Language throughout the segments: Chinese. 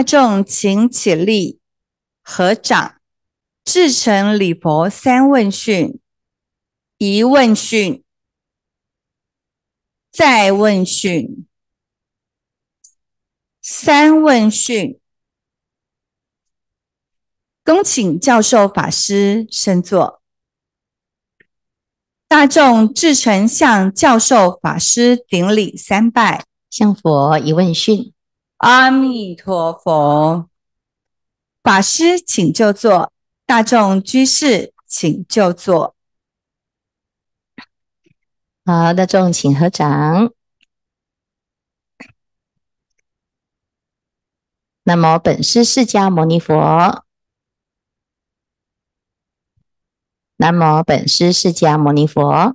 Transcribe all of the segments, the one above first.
大众请起立，合掌，至诚礼佛三问讯，一问讯，再问讯，三问讯，恭请教授法师深坐。大众至诚向教授法师顶礼三拜，向佛一问讯。阿弥陀佛，法师请就坐，大众居士请就坐。好，大众请合掌。南无本师释迦牟尼佛，南无本师释迦牟尼佛，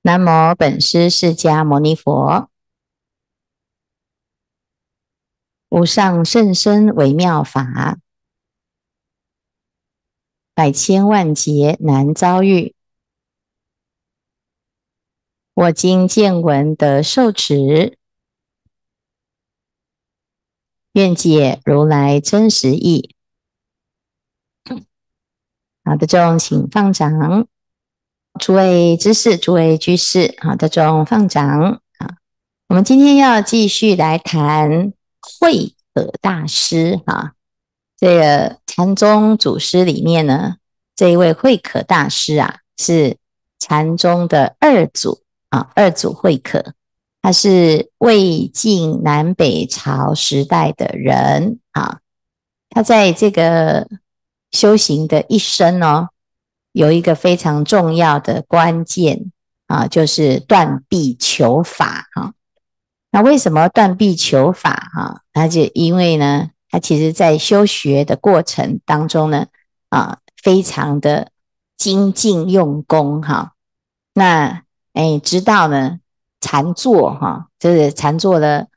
南无本师释迦牟尼佛。无上甚深微妙法，百千万劫难遭遇。我今见闻得受持，愿解如来真实意。好的，众请放掌。诸位知事，诸位居士，好，的，众放掌啊！我们今天要继续来谈。慧可大师哈，这个禅宗祖师里面呢，这一位慧可大师啊，是禅宗的二祖啊，二祖慧可，他是魏晋南北朝时代的人啊。他在这个修行的一生哦，有一个非常重要的关键啊，就是断臂求法哈。那为什么断臂求法哈？那就因为呢，他其实，在修学的过程当中呢，啊，非常的精进用功哈。那哎，直到呢，禅坐哈，就是禅坐了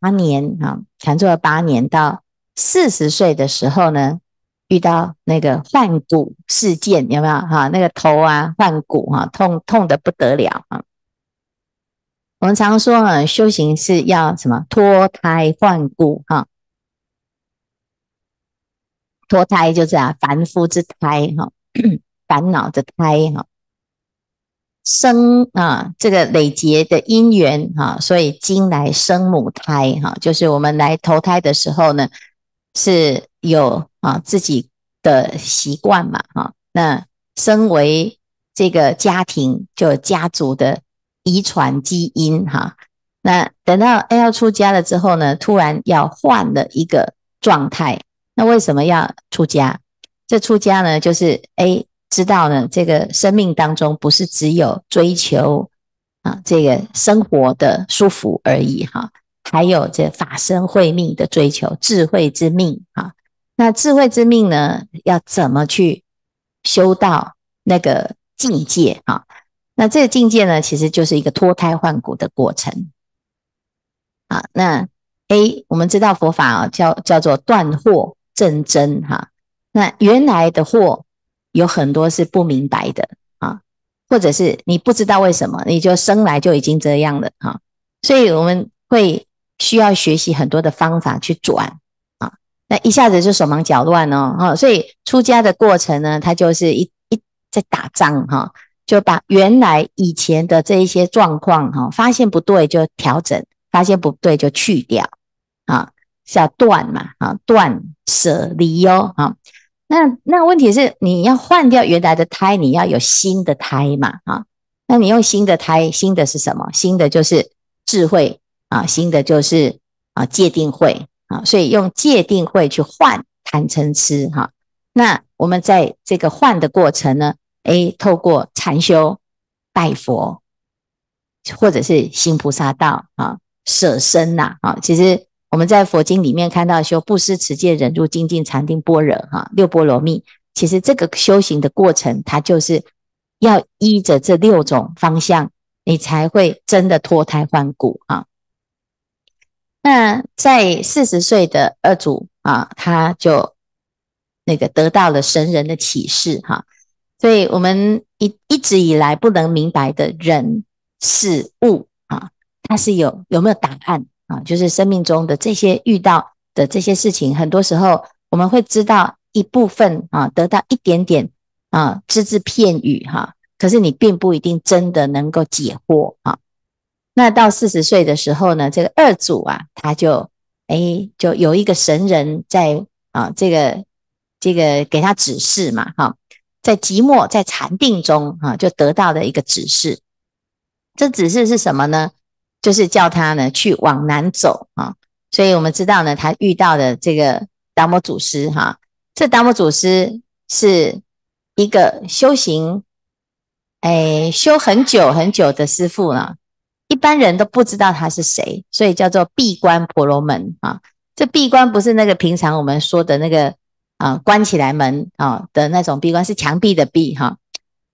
八年啊，禅坐了八年，到四十岁的时候呢，遇到那个换骨事件，有没有哈？那个头啊，换骨哈，痛痛的不得了啊。我们常说啊，修行是要什么脱胎换骨哈？脱胎就是啊，凡夫之胎哈，烦恼的胎哈，生啊，这个累劫的因缘哈，所以今来生母胎哈，就是我们来投胎的时候呢，是有啊自己的习惯嘛哈。那身为这个家庭就家族的。遗传基因哈，那等到要出家了之后呢，突然要换了一个状态。那为什么要出家？这出家呢，就是哎，知道呢，这个生命当中不是只有追求啊，这个生活的舒服而已哈，还有这法身慧命的追求，智慧之命哈。那智慧之命呢，要怎么去修到那个境界啊？那这个境界呢，其实就是一个脱胎换骨的过程啊。那 A，我们知道佛法啊，叫叫做断惑正真哈。那原来的惑有很多是不明白的啊，或者是你不知道为什么，你就生来就已经这样了哈。所以我们会需要学习很多的方法去转啊。那一下子就手忙脚乱哦，哈。所以出家的过程呢，他就是一一在打仗哈。就把原来以前的这些状况哈，发现不对就调整，发现不对就去掉啊，是要断嘛啊，断舍离哦啊。那那问题是你要换掉原来的胎，你要有新的胎嘛啊。那你用新的胎，新的是什么？新的就是智慧啊，新的就是啊界定慧啊，所以用界定慧去换坦城吃。哈。那我们在这个换的过程呢？哎，透过禅修、拜佛，或者是行菩萨道啊，舍身呐啊，其实我们在佛经里面看到，修布施、持戒、忍辱、精进、禅定、般若哈，六波罗蜜。其实这个修行的过程，它就是要依着这六种方向，你才会真的脱胎换骨啊。那在四十岁的二祖啊，他就那个得到了神人的启示哈。所以我们一一直以来不能明白的人事物啊，它是有有没有答案啊？就是生命中的这些遇到的这些事情，很多时候我们会知道一部分啊，得到一点点啊，只字片语哈。可是你并不一定真的能够解惑啊。那到四十岁的时候呢，这个二祖啊，他就哎，就有一个神人在啊，这个这个给他指示嘛，哈。在寂寞在禅定中啊，就得到的一个指示。这指示是什么呢？就是叫他呢去往南走啊。所以我们知道呢，他遇到的这个达摩祖师哈，这达摩祖师是一个修行哎修很久很久的师傅呢，一般人都不知道他是谁，所以叫做闭关婆罗门啊。这闭关不是那个平常我们说的那个。啊，关起来门啊的那种闭关是墙壁的壁哈，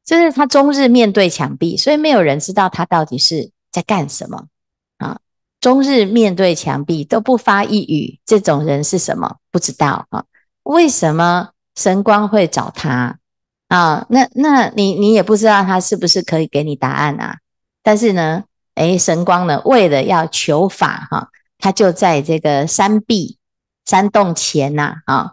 就是他终日面对墙壁，所以没有人知道他到底是在干什么啊。终日面对墙壁都不发一语，这种人是什么？不知道啊。为什么神光会找他啊？那那你你也不知道他是不是可以给你答案啊？但是呢，诶，神光呢，为了要求法哈，他就在这个山壁山洞前呐啊。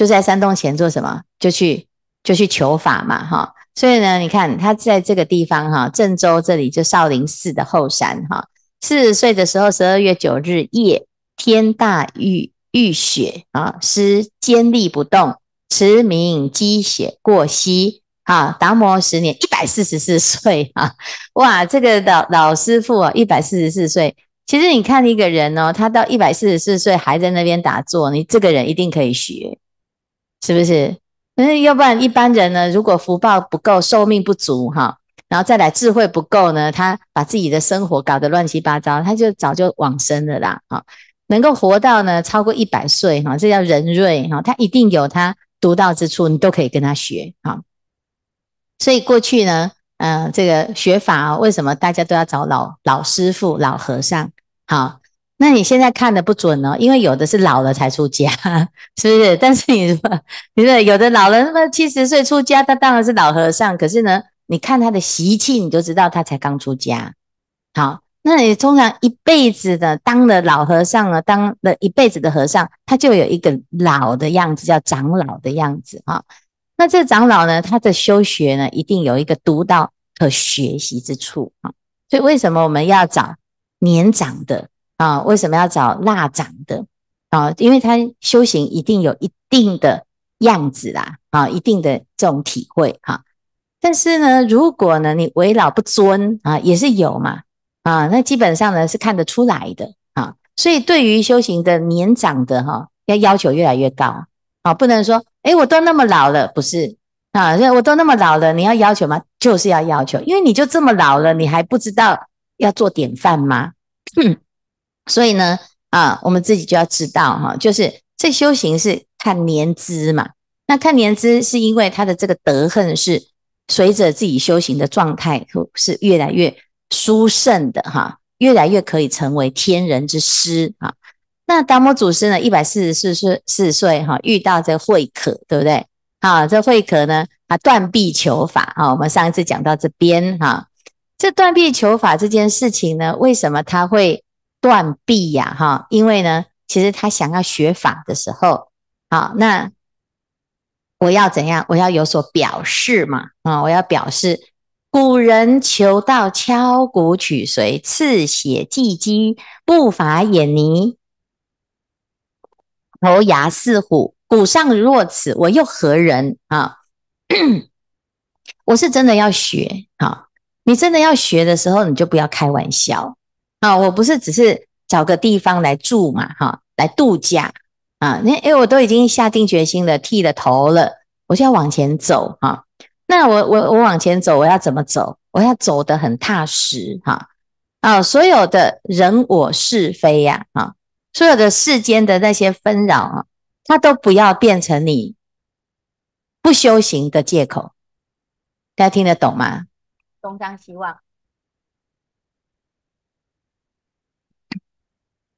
就在山洞前做什么？就去就去求法嘛，哈。所以呢，你看他在这个地方哈，郑州这里就少林寺的后山哈。四十岁的时候，十二月九日夜，天大雨，雨雪啊，师坚立不动，持名积雪过膝啊。达摩十年，一百四十四岁啊！哇，这个老老师傅啊，一百四十四岁。其实你看一个人哦，他到一百四十四岁还在那边打坐，你这个人一定可以学。是不是？嗯，要不然一般人呢，如果福报不够，寿命不足哈，然后再来智慧不够呢，他把自己的生活搞得乱七八糟，他就早就往生了啦。啊，能够活到呢超过一百岁哈，这叫人瑞哈，他一定有他独到之处，你都可以跟他学哈。所以过去呢，呃，这个学法为什么大家都要找老老师傅、老和尚？好。那你现在看的不准哦，因为有的是老了才出家，是不是？但是你，你说有的老人那么七十岁出家，他当然是老和尚。可是呢，你看他的习气，你就知道他才刚出家。好，那你通常一辈子的当了老和尚了，当了一辈子的和尚，他就有一个老的样子，叫长老的样子啊。那这长老呢，他的修学呢，一定有一个独到和学习之处啊。所以为什么我们要找年长的？啊，为什么要找蜡长的啊？因为他修行一定有一定的样子啦，啊，一定的这种体会哈。但是呢，如果呢你为老不尊啊，也是有嘛啊。那基本上呢是看得出来的啊。所以对于修行的年长的哈，要要求越来越高啊。不能说哎，我都那么老了，不是啊？我都那么老了，你要要求吗？就是要要求，因为你就这么老了，你还不知道要做典范吗？所以呢，啊，我们自己就要知道哈，就是这修行是看年资嘛。那看年资是因为他的这个德恨是随着自己修行的状态是越来越殊胜的哈，越来越可以成为天人之师啊。那达摩祖师呢，一百四十四岁，四岁哈，遇到这慧可，对不对？啊，这慧可呢，啊，断臂求法啊。我们上一次讲到这边哈，这断臂求法这件事情呢，为什么他会？断臂呀，哈！因为呢，其实他想要学法的时候，好，那我要怎样？我要有所表示嘛，啊，我要表示古人求道敲鼓取髓，刺血祭鸡，不伐眼泥，头牙似虎，骨上若此，我又何人啊？我是真的要学，啊！你真的要学的时候，你就不要开玩笑。啊，我不是只是找个地方来住嘛，哈，来度假啊，那因为我都已经下定决心了，剃了头了，我就要往前走哈。那我我我往前走，我要怎么走？我要走得很踏实哈。啊，所有的人我是非呀，啊，所有的世间的那些纷扰啊，它都不要变成你不修行的借口。大家听得懂吗？东张西望。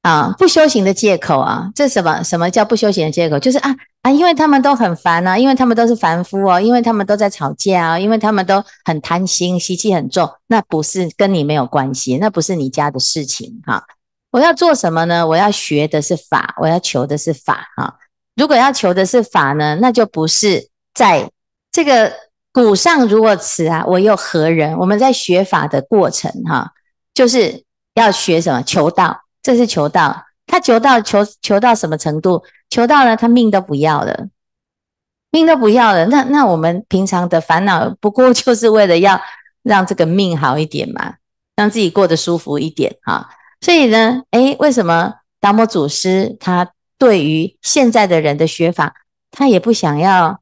啊，不修行的借口啊！这什么什么叫不修行的借口？就是啊啊，因为他们都很烦啊，因为他们都是凡夫哦，因为他们都在吵架啊，因为他们都很贪心，习气很重。那不是跟你没有关系，那不是你家的事情哈。我要做什么呢？我要学的是法，我要求的是法啊。如果要求的是法呢，那就不是在这个古上如果此啊，我又何人？我们在学法的过程哈，就是要学什么？求道。这是求道，他求道求求到什么程度？求到了，他命都不要了，命都不要了。那那我们平常的烦恼，不过 就是为了要让这个命好一点嘛，让自己过得舒服一点啊。所以呢，哎，为什么达摩祖师他对于现在的人的学法，他也不想要，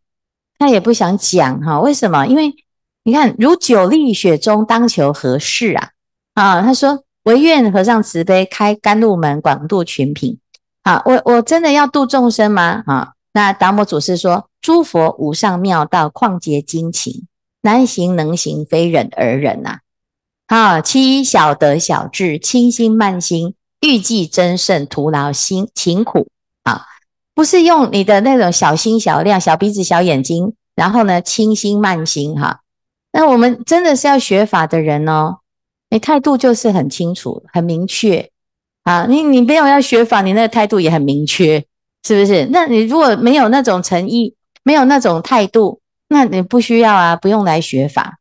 他也不想讲哈？为什么？因为你看，如久立雪中，当求何事啊？啊，他说。唯愿和尚慈悲，开甘露门，广度群品。啊，我我真的要度众生吗？啊，那达摩祖师说：诸佛无上妙道，旷劫精勤，难行能行，非忍而忍啊。好，七小德小智，清心慢心，欲济真圣，徒劳辛勤苦啊。不是用你的那种小心小量、小鼻子小眼睛，然后呢，轻心慢心哈。那我们真的是要学法的人哦。你态度就是很清楚、很明确啊！你你没有要学法，你那个态度也很明确，是不是？那你如果没有那种诚意，没有那种态度，那你不需要啊，不用来学法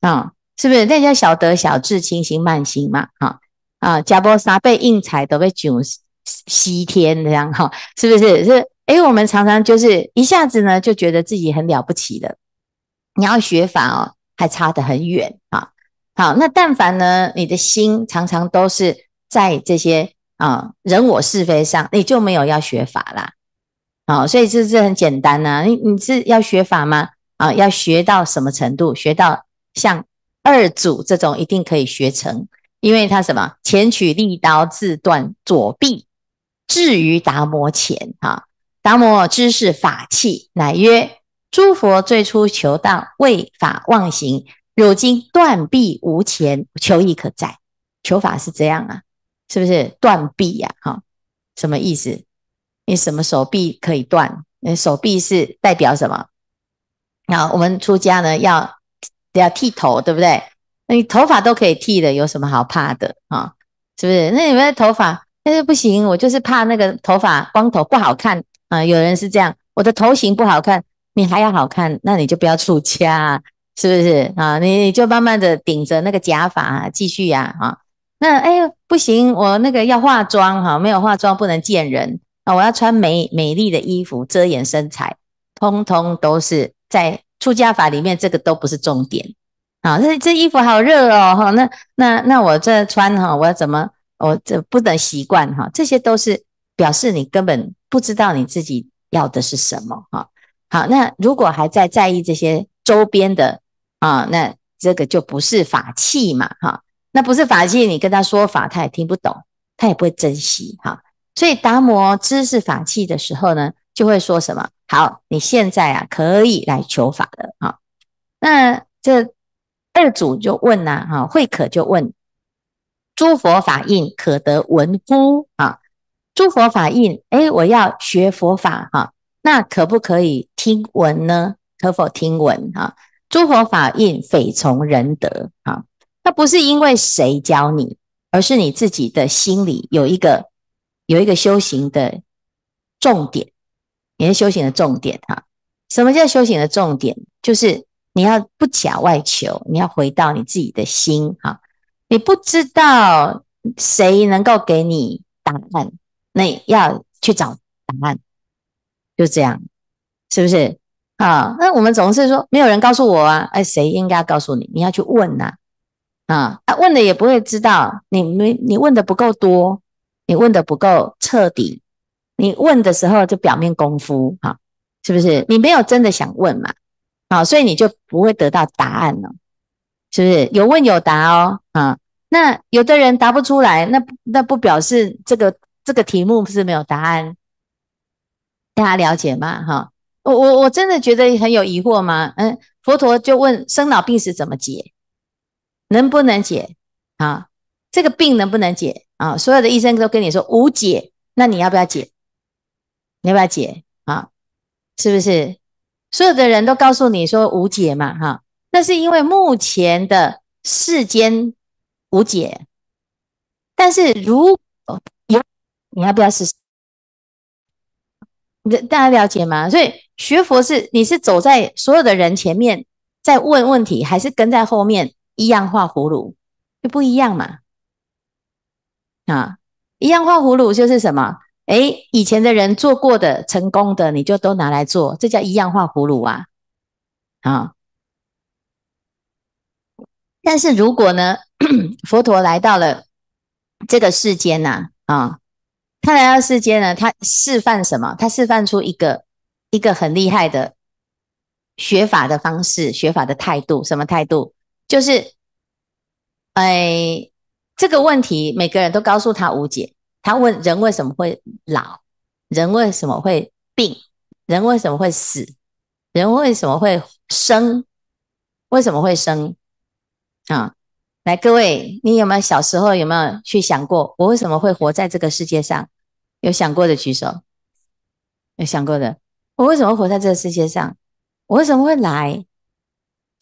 啊，是不是？那叫小德小智，清心慢心嘛，哈啊！加波沙被硬财都被囧西天这样哈，是不是？是哎，我们常常就是一下子呢，就觉得自己很了不起了，你要学法哦，还差得很远啊！好，那但凡呢，你的心常常都是在这些啊人我是非上，你就没有要学法啦。好，所以这是很简单呐。你你是要学法吗？啊，要学到什么程度？学到像二祖这种一定可以学成，因为他什么前取利刀自断左臂，置于达摩前。哈，达摩知是法器，乃曰：诸佛最初求道，为法忘形。如今断臂无钱，求亦可在。求法是这样啊，是不是断臂呀？哈，什么意思？你什么手臂可以断？你手臂是代表什么？那我们出家呢，要要剃头，对不对？那你头发都可以剃的，有什么好怕的啊？是不是？那你们头发，那是不行，我就是怕那个头发光头不好看啊。有人是这样，我的头型不好看，你还要好看，那你就不要出家。是不是啊？你你就慢慢的顶着那个假发继续呀，啊，那哎不行，我那个要化妆哈，没有化妆不能见人啊，我要穿美美丽的衣服遮掩身材，通通都是在出家法里面，这个都不是重点啊。那这衣服好热哦，哈，那那那我这穿哈，我要怎么我这不能习惯哈？这些都是表示你根本不知道你自己要的是什么哈。好，那如果还在在意这些周边的。啊，那这个就不是法器嘛，哈，那不是法器，你跟他说法，他也听不懂，他也不会珍惜，哈。所以达摩知识法器的时候呢，就会说什么？好，你现在啊，可以来求法了，哈。那这二祖就问了，哈，慧可就问：诸佛法印可得闻乎？啊，诸佛法印，哎，我要学佛法，哈，那可不可以听闻呢？可否听闻？哈。诸佛法印匪从仁德啊，那不是因为谁教你，而是你自己的心里有一个有一个修行的重点，也是修行的重点啊。什么叫修行的重点？就是你要不假外求，你要回到你自己的心哈。你不知道谁能够给你答案，那要去找答案，就这样，是不是？啊，那我们总是说没有人告诉我啊，哎，谁应该告诉你？你要去问呐，啊，问了也不会知道，你没你问的不够多，你问的不够彻底，你问的时候就表面功夫，哈，是不是？你没有真的想问嘛，啊，所以你就不会得到答案了，是不是？有问有答哦，啊，那有的人答不出来，那那不表示这个这个题目不是没有答案，大家了解吗？哈。我我我真的觉得很有疑惑吗？嗯，佛陀就问生老病死怎么解？能不能解啊？这个病能不能解啊？所有的医生都跟你说无解，那你要不要解？你要不要解啊？是不是？所有的人都告诉你说无解嘛？哈，那是因为目前的世间无解，但是如果有你要不要试试？大家了解吗？所以学佛是你是走在所有的人前面在问问题，还是跟在后面一样画葫芦就不一样嘛？啊，一样画葫芦就是什么？哎，以前的人做过的成功的，你就都拿来做，这叫一样画葫芦啊！啊，但是如果呢，佛陀来到了这个世间呐，啊。他来到世间呢，他示范什么？他示范出一个一个很厉害的学法的方式、学法的态度。什么态度？就是，哎，这个问题每个人都告诉他无解。他问：人为什么会老？人为什么会病？人为什么会死？人为什么会生？为什么会生？啊，来，各位，你有没有小时候有没有去想过，我为什么会活在这个世界上？有想过的举手，有想过的，我为什么活在这个世界上？我为什么会来？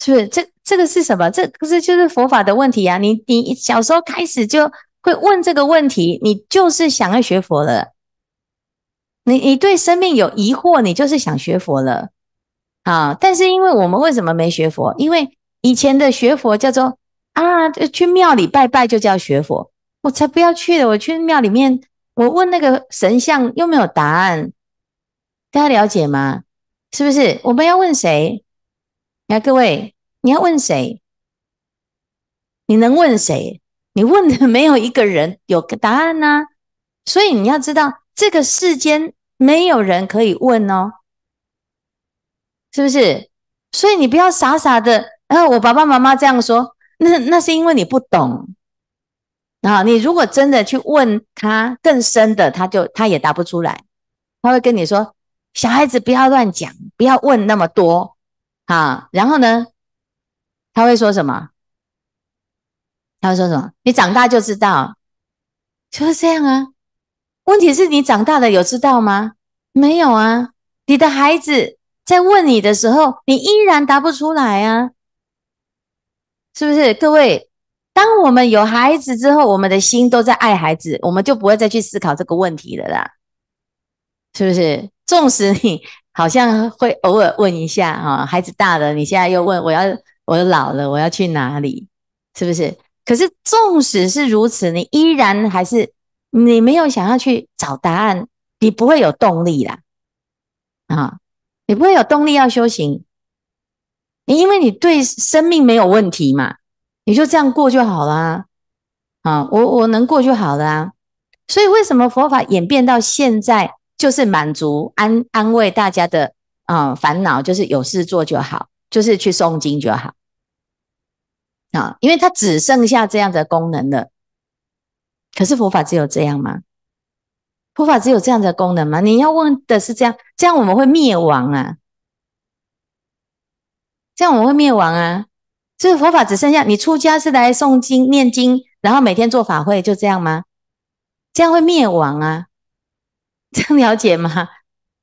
是不是这这个是什么？这不是就是佛法的问题啊！你你小时候开始就会问这个问题，你就是想要学佛了。你你对生命有疑惑，你就是想学佛了。啊！但是因为我们为什么没学佛？因为以前的学佛叫做啊，去庙里拜拜就叫学佛，我才不要去了，我去庙里面。我问那个神像又没有答案，大家了解吗？是不是我们要问谁？来，各位，你要问谁？你能问谁？你问的没有一个人有个答案呢。所以你要知道，这个世间没有人可以问哦，是不是？所以你不要傻傻的，然后我爸爸妈妈这样说，那那是因为你不懂。啊，你如果真的去问他更深的，他就他也答不出来，他会跟你说：“小孩子不要乱讲，不要问那么多。”啊，然后呢，他会说什么？他会说什么？你长大就知道，就是这样啊。问题是你长大了有知道吗？没有啊。你的孩子在问你的时候，你依然答不出来啊，是不是？各位？当我们有孩子之后，我们的心都在爱孩子，我们就不会再去思考这个问题了啦，是不是？纵使你好像会偶尔问一下，哈，孩子大了，你现在又问我要，我老了我要去哪里，是不是？可是纵使是如此，你依然还是你没有想要去找答案，你不会有动力啦，啊，你不会有动力要修行，你因为你对生命没有问题嘛。你就这样过就好了啊！我我能过就好了啊！所以为什么佛法演变到现在，就是满足安安慰大家的啊烦恼，就是有事做就好，就是去诵经就好啊！因为它只剩下这样的功能了。可是佛法只有这样吗？佛法只有这样的功能吗？你要问的是这样，这样我们会灭亡啊！这样我们会灭亡啊！这个佛法只剩下你出家是来诵经念经，然后每天做法会就这样吗？这样会灭亡啊！这样了解吗？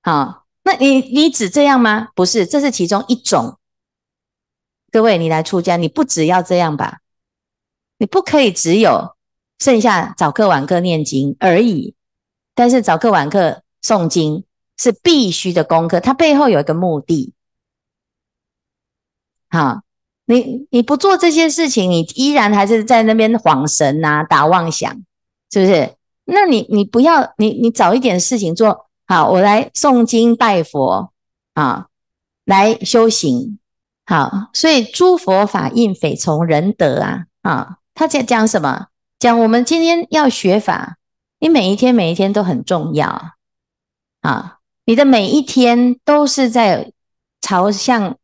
好，那你你只这样吗？不是，这是其中一种。各位，你来出家，你不只要这样吧？你不可以只有剩下早课晚课念经而已。但是早课晚课诵经是必须的功课，它背后有一个目的。好。你你不做这些事情，你依然还是在那边晃神呐，打妄想，是不是？那你你不要你你找一点事情做好，我来诵经拜佛啊，来修行好。所以诸佛法印匪从仁德啊啊，他在讲什么？讲我们今天要学法，你每一天每一天都很重要啊，你的每一天都是在朝向。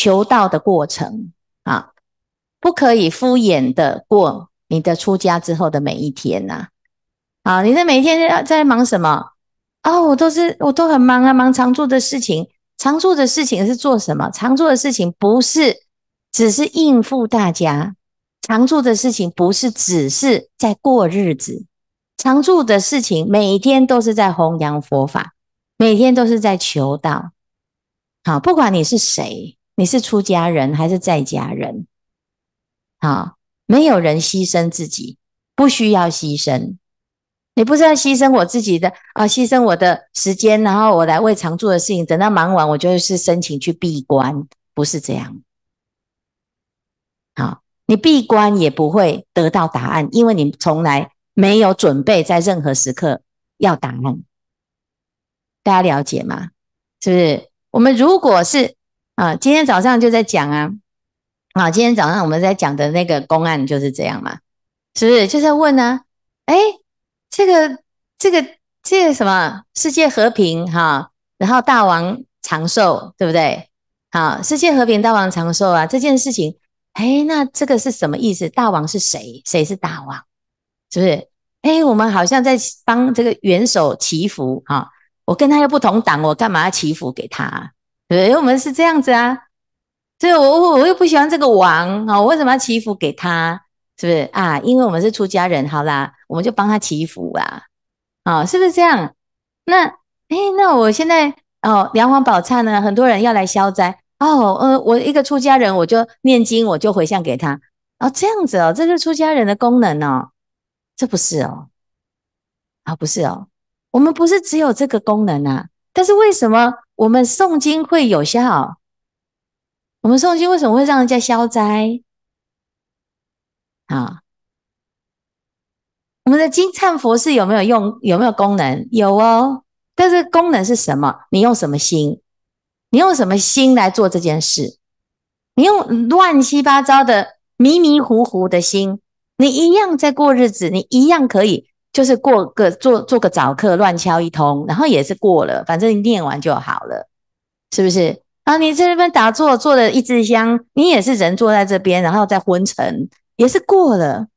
求道的过程啊，不可以敷衍的过你的出家之后的每一天呐。啊，你的每天在在忙什么哦，我都是我都很忙啊，忙常做的事情。常做的事情是做什么？常做的事情不是只是应付大家，常做的事情不是只是在过日子，常做的事情每天都是在弘扬佛法，每天都是在求道。好，不管你是谁。你是出家人还是在家人？啊，没有人牺牲自己，不需要牺牲。你不是要牺牲我自己的啊，牺牲我的时间，然后我来为常做的事情。等到忙完，我就是申请去闭关，不是这样。好，你闭关也不会得到答案，因为你从来没有准备在任何时刻要答案。大家了解吗？是不是？我们如果是。啊，今天早上就在讲啊，啊，今天早上我们在讲的那个公案就是这样嘛，是不是？就在问呢，哎，这个、这个、这个什么世界和平哈，然后大王长寿，对不对？好，世界和平，大王长寿啊，这件事情，哎，那这个是什么意思？大王是谁？谁是大王？是不是？哎，我们好像在帮这个元首祈福啊，我跟他又不同党，我干嘛要祈福给他啊？对，我们是这样子啊，所以我我我又不喜欢这个王啊，我为什么要祈福给他？是不是啊？因为我们是出家人，好啦，我们就帮他祈福啦，啊，是不是这样？那哎，那我现在哦，梁皇宝忏呢，很多人要来消灾哦，呃，我一个出家人，我就念经，我就回向给他，啊，这样子哦，这是出家人的功能哦，这不是哦，啊，不是哦，我们不是只有这个功能啊，但是为什么？我们诵经会有效，我们诵经为什么会让人家消灾？啊，我们的金灿佛是有没有用？有没有功能？有哦，但是功能是什么？你用什么心？你用什么心来做这件事？你用乱七八糟的、迷迷糊糊的心，你一样在过日子，你一样可以。就是过个做做个早课乱敲一通，然后也是过了，反正念完就好了，是不是？啊，你在那边打坐做了一支香，你也是人坐在这边，然后再昏沉，也是过了。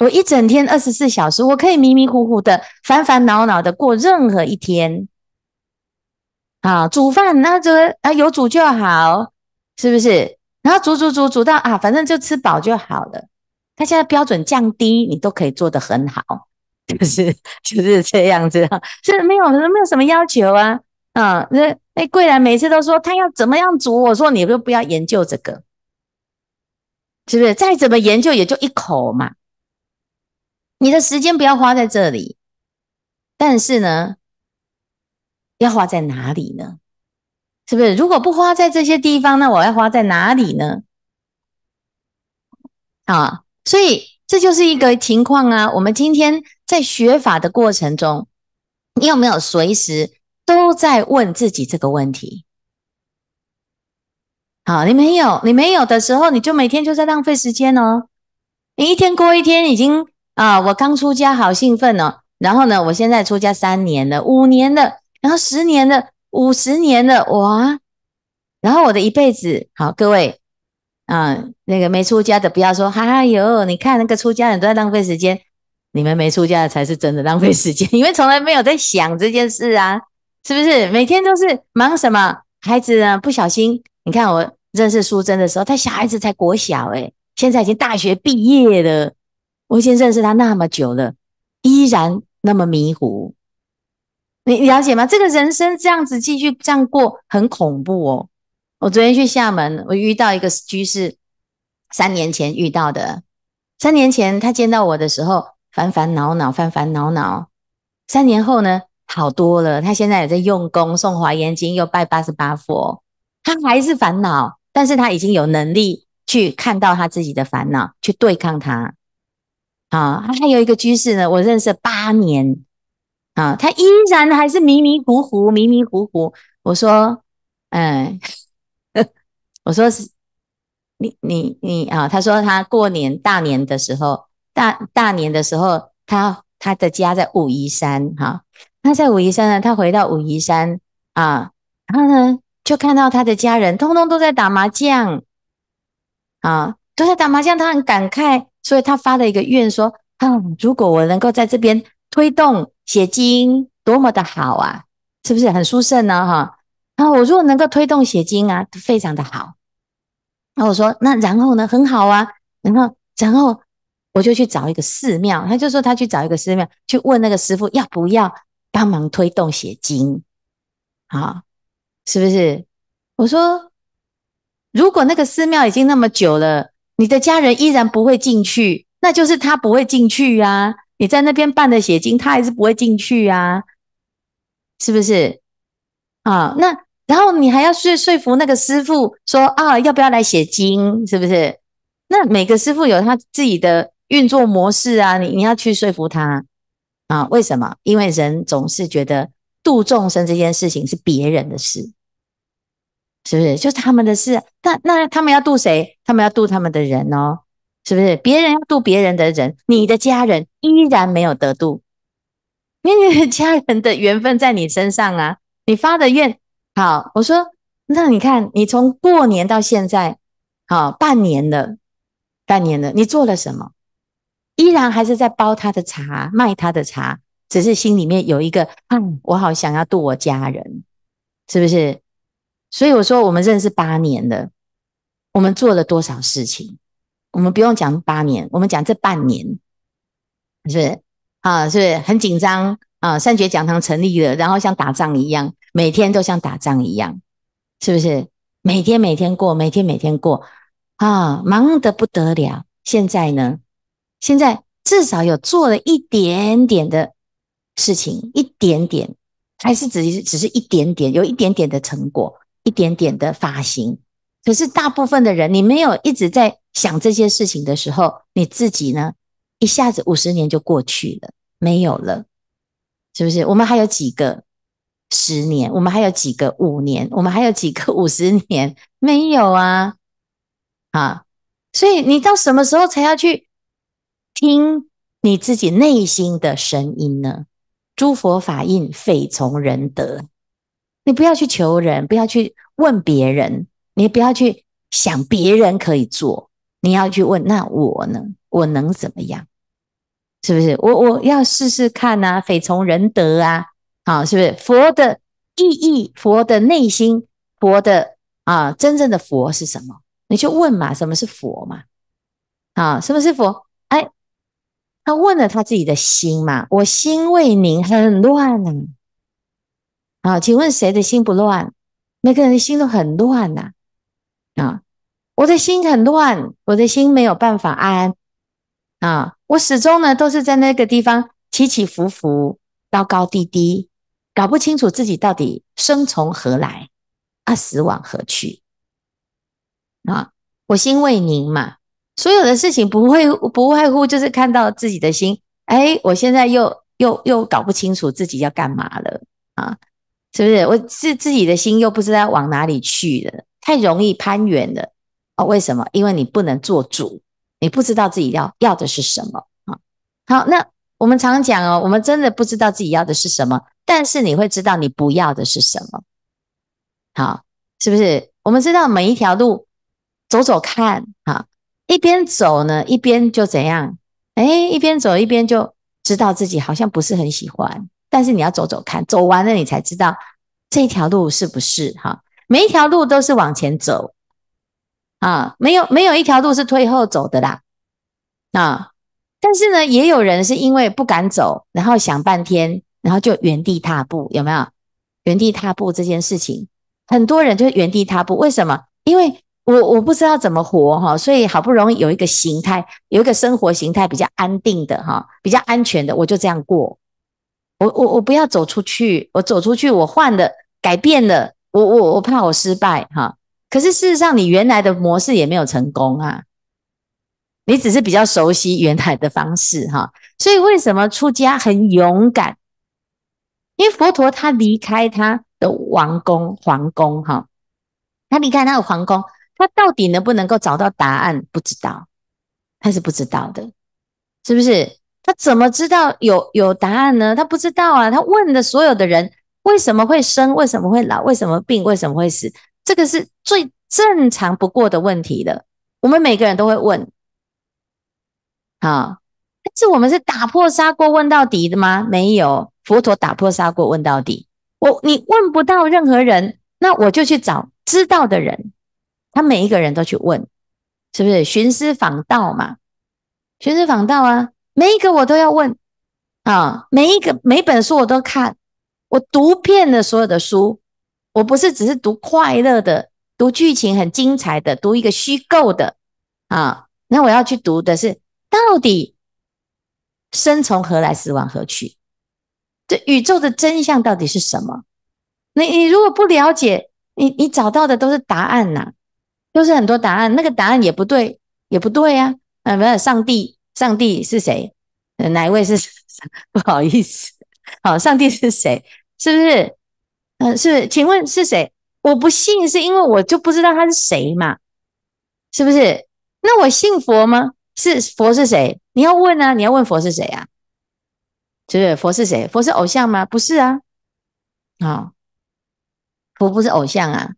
我一整天二十四小时，我可以迷迷糊糊的、烦烦恼恼的过任何一天。啊，煮饭那这啊有煮就好，是不是？然后煮煮煮煮到啊，反正就吃饱就好了。他家在标准降低，你都可以做得很好。就是就是这样子啊，是没有没有什么要求啊，嗯，那哎，桂人每次都说他要怎么样煮，我说你就不要研究这个，是不是？再怎么研究也就一口嘛，你的时间不要花在这里，但是呢，要花在哪里呢？是不是？如果不花在这些地方，那我要花在哪里呢？啊，所以这就是一个情况啊，我们今天。在学法的过程中，你有没有随时都在问自己这个问题？好，你没有，你没有的时候，你就每天就在浪费时间哦。你一天过一天，已经啊，我刚出家，好兴奋哦。然后呢，我现在出家三年了，五年了，然后十年了，五十年了，哇！然后我的一辈子，好，各位，啊，那个没出家的不要说，哈哟，你看那个出家人都在浪费时间。你们没出家才是真的浪费时间，因为从来没有在想这件事啊，是不是？每天都是忙什么？孩子啊，不小心。你看我认识淑珍的时候，她小孩子才国小，诶，现在已经大学毕业了。我已经认识她那么久了，依然那么迷糊。你了解吗？这个人生这样子继续这样过，很恐怖哦。我昨天去厦门，我遇到一个居士，三年前遇到的。三年前他见到我的时候。烦烦恼恼，烦烦恼恼。三年后呢，好多了。他现在也在用功，诵华严经，又拜八十八佛。他还是烦恼，但是他已经有能力去看到他自己的烦恼，去对抗他。啊，还有一个居士呢，我认识八年，啊，他依然还是迷迷糊糊，迷迷糊糊。我说，哎，我说是，你你你啊，他说他过年大年的时候。大大年的时候，他他的家在武夷山哈，他在武夷山呢，他回到武夷山啊，然后呢，就看到他的家人通通都在打麻将啊，都在打麻将，他很感慨，所以他发了一个愿说啊，如果我能够在这边推动写经，多么的好啊，是不是很殊胜呢？哈，啊，我如果能够推动写经啊，非常的好，那我说那然后呢，很好啊，然后然后。我就去找一个寺庙，他就说他去找一个寺庙去问那个师傅要不要帮忙推动写经，啊，是不是？我说如果那个寺庙已经那么久了，你的家人依然不会进去，那就是他不会进去呀。你在那边办的写经，他还是不会进去呀，是不是？啊，那然后你还要去说服那个师傅说啊，要不要来写经？是不是？那每个师傅有他自己的。运作模式啊，你你要去说服他啊？为什么？因为人总是觉得度众生这件事情是别人的事，是不是？就是他们的事。那那他们要度谁？他们要度他们的人哦，是不是？别人要度别人的人，你的家人依然没有得度，因为家人的缘分在你身上啊。你发的愿好，我说，那你看，你从过年到现在，好，半年了，半年了，你做了什么？依然还是在包他的茶，卖他的茶，只是心里面有一个嗯，我好想要渡我家人，是不是？所以我说，我们认识八年了，我们做了多少事情？我们不用讲八年，我们讲这半年，是啊，是很紧张啊。善觉讲堂成立了，然后像打仗一样，每天都像打仗一样，是不是？每天每天过，每天每天过，啊，忙得不得了。现在呢？现在至少有做了一点点的事情，一点点，还是只只是一点点，有一点点的成果，一点点的发型。可是大部分的人，你没有一直在想这些事情的时候，你自己呢，一下子五十年就过去了，没有了，是不是？我们还有几个十年？我们还有几个五年？我们还有几个五十年？没有啊，啊，所以你到什么时候才要去？听你自己内心的声音呢？诸佛法印，匪从仁德。你不要去求人，不要去问别人，你不要去想别人可以做，你要去问那我呢？我能怎么样？是不是？我我要试试看啊，匪从仁德啊！好，是不是？佛的意义，佛的内心，佛的啊，真正的佛是什么？你就问嘛，什么是佛嘛？啊，什么是佛？他问了他自己的心嘛，我心未宁，很乱呐。啊，请问谁的心不乱？每个人的心都很乱呐。啊，我的心很乱，我的心没有办法安。啊，我始终呢都是在那个地方起起伏伏，高高低低，搞不清楚自己到底生从何来，啊，死往何去？啊，我心未宁嘛。所有的事情不会不外乎就是看到自己的心，哎，我现在又又又搞不清楚自己要干嘛了啊？是不是？我自自己的心又不知道往哪里去了，太容易攀援了哦。为什么？因为你不能做主，你不知道自己要要的是什么啊。好，那我们常讲哦，我们真的不知道自己要的是什么，但是你会知道你不要的是什么。好，是不是？我们知道每一条路走走看啊。一边走呢，一边就怎样？哎，一边走一边就知道自己好像不是很喜欢，但是你要走走看，走完了你才知道这条路是不是哈？每一条路都是往前走啊，没有没有一条路是退后走的啦。啊！但是呢，也有人是因为不敢走，然后想半天，然后就原地踏步，有没有？原地踏步这件事情，很多人就是原地踏步，为什么？因为。我我不知道怎么活哈，所以好不容易有一个形态，有一个生活形态比较安定的哈，比较安全的，我就这样过。我我我不要走出去，我走出去，我换了，改变了，我我我怕我失败哈。可是事实上，你原来的模式也没有成功啊，你只是比较熟悉原来的方式哈。所以为什么出家很勇敢？因为佛陀他离开他的王宫皇宫哈，他离开他的皇宫。他到底能不能够找到答案？不知道，他是不知道的，是不是？他怎么知道有有答案呢？他不知道啊！他问的所有的人，为什么会生？为什么会老？为什么病？为什么会死？这个是最正常不过的问题了。我们每个人都会问，好，但是我们是打破砂锅问到底的吗？没有，佛陀打破砂锅问到底。我，你问不到任何人，那我就去找知道的人。他每一个人都去问，是不是寻师访道嘛？寻师访道啊，每一个我都要问啊，每一个每本书我都看，我读遍了所有的书，我不是只是读快乐的，读剧情很精彩的，读一个虚构的啊，那我要去读的是到底生从何来，死往何去？这宇宙的真相到底是什么？你你如果不了解，你你找到的都是答案呐。都是很多答案，那个答案也不对，也不对呀。啊，没有上帝，上帝是谁？哪一位是？不好意思，好，上帝是谁？是不是？嗯，是？请问是谁？我不信，是因为我就不知道他是谁嘛？是不是？那我信佛吗？是佛是谁？你要问啊，你要问佛是谁啊？是不是？佛是谁？佛是偶像吗？不是啊。啊，佛不是偶像啊。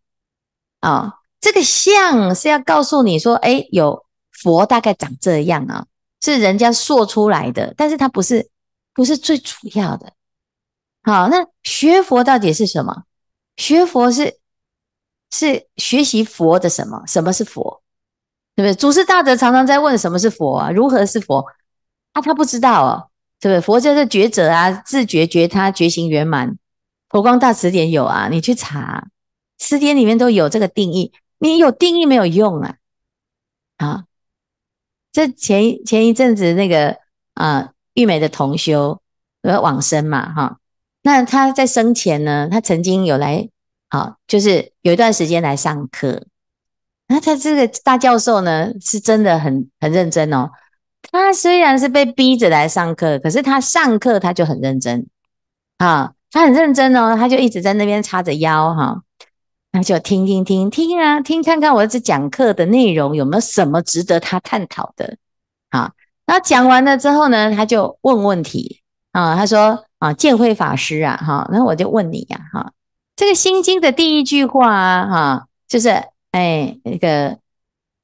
啊。这个像是要告诉你说，哎，有佛大概长这样啊，是人家说出来的，但是它不是，不是最主要的。好，那学佛到底是什么？学佛是是学习佛的什么？什么是佛？对不对？祖师大德常常在问什么是佛啊？如何是佛啊？他不知道哦，对不对？佛教的觉者啊，自觉觉他，觉行圆满。佛光大词典有啊，你去查，词典里面都有这个定义。你有定义没有用啊？啊，这前前一阵子那个啊，玉梅的同修要往生嘛，哈，那他在生前呢，他曾经有来，好，就是有一段时间来上课，那他这个大教授呢，是真的很很认真哦。他虽然是被逼着来上课，可是他上课他就很认真，啊，他很认真哦，他就一直在那边叉着腰，哈。那就听听听听啊，听看看我这讲课的内容有没有什么值得他探讨的。啊。那讲完了之后呢，他就问问题啊。他说：“啊，建慧法师啊，哈，那我就问你呀，哈，这个《心经》的第一句话啊，就是哎那个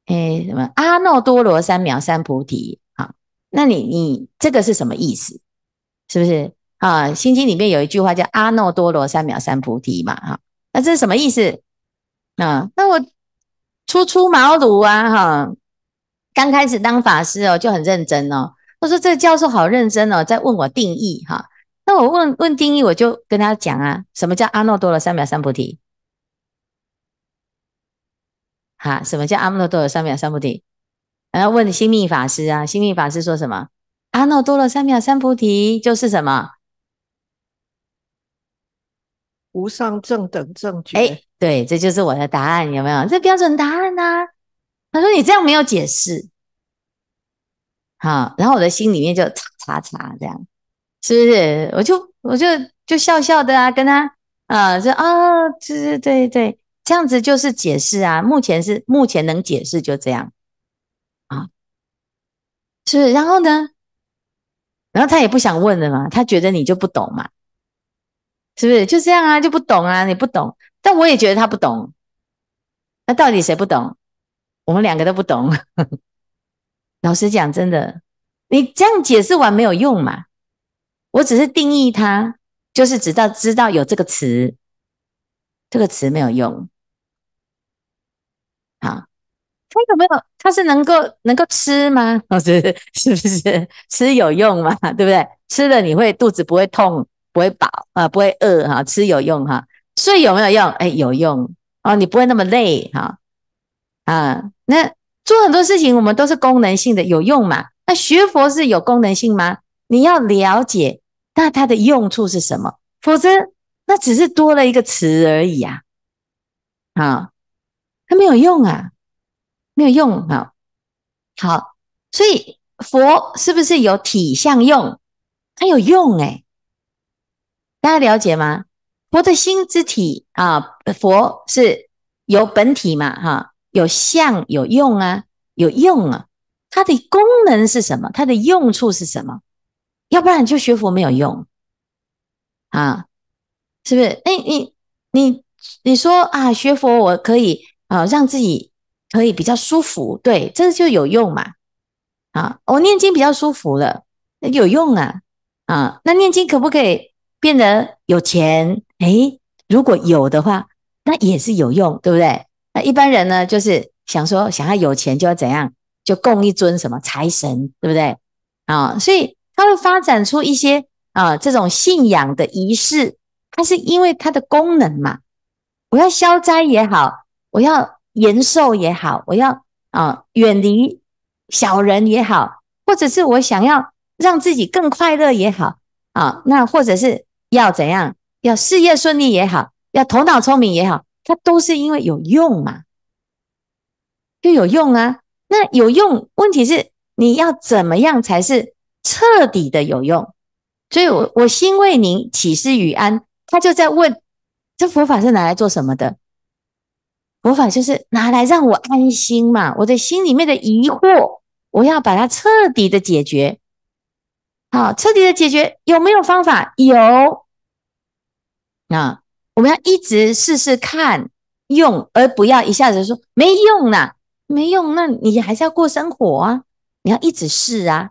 哎什么阿耨多罗三藐三菩提啊？那你你这个是什么意思？是不是啊？《心经》里面有一句话叫阿耨多罗三藐三菩提嘛，哈。”那这是什么意思？啊，那我初出茅庐啊，哈，刚开始当法师哦，就很认真哦。他说这教授好认真哦，在问我定义哈。那我问问定义，我就跟他讲啊，什么叫阿耨多罗三藐三菩提？哈，什么叫阿耨多罗三藐三菩提？然后问新密法师啊，新密法师说什么？阿耨多罗三藐三菩提就是什么？无上正等正觉。哎，对，这就是我的答案，有没有？这标准答案呢？他说你这样没有解释。好，然后我的心里面就擦擦擦这样，是不是？我就我就就笑笑的啊，跟他啊，说啊，对对对对，这样子就是解释啊。目前是目前能解释就这样啊，是。然后呢，然后他也不想问了嘛，他觉得你就不懂嘛。是不是就这样啊？就不懂啊？你不懂，但我也觉得他不懂。那到底谁不懂？我们两个都不懂。老实讲，真的，你这样解释完没有用嘛？我只是定义它，就是直到知道有这个词，这个词没有用。好，它有没有？它是能够能够吃吗？老 师，是不是吃有用吗？对不对？吃了你会肚子不会痛？不会饱啊，不会饿哈，吃有用哈，睡有没有用？哎，有用哦，你不会那么累哈啊。那做很多事情，我们都是功能性的，有用嘛？那学佛是有功能性吗？你要了解，那它的用处是什么？否则那只是多了一个词而已啊。它没有用啊，没有用啊。好，所以佛是不是有体相用？它有用哎。大家了解吗？佛的心之体啊，佛是有本体嘛，哈，有相有用啊，有用啊。它的功能是什么？它的用处是什么？要不然就学佛没有用，啊，是不是？哎，你你你说啊，学佛我可以啊，让自己可以比较舒服，对，这就有用嘛，啊，我念经比较舒服了，有用啊，啊，那念经可不可以？变得有钱，哎，如果有的话，那也是有用，对不对？那一般人呢，就是想说，想要有钱就要怎样，就供一尊什么财神，对不对？啊，所以他会发展出一些啊这种信仰的仪式，它是因为它的功能嘛。我要消灾也好，我要延寿也好，我要啊远离小人也好，或者是我想要让自己更快乐也好，啊，那或者是。要怎样？要事业顺利也好，要头脑聪明也好，它都是因为有用嘛，就有用啊。那有用，问题是你要怎么样才是彻底的有用？所以，我我心为您，起示于安，他就在问：这佛法是拿来做什么的？佛法就是拿来让我安心嘛。我的心里面的疑惑，我要把它彻底的解决。好，彻底的解决有没有方法？有啊，我们要一直试试看用，而不要一下子说没用呐，没用，那你还是要过生活啊，你要一直试啊，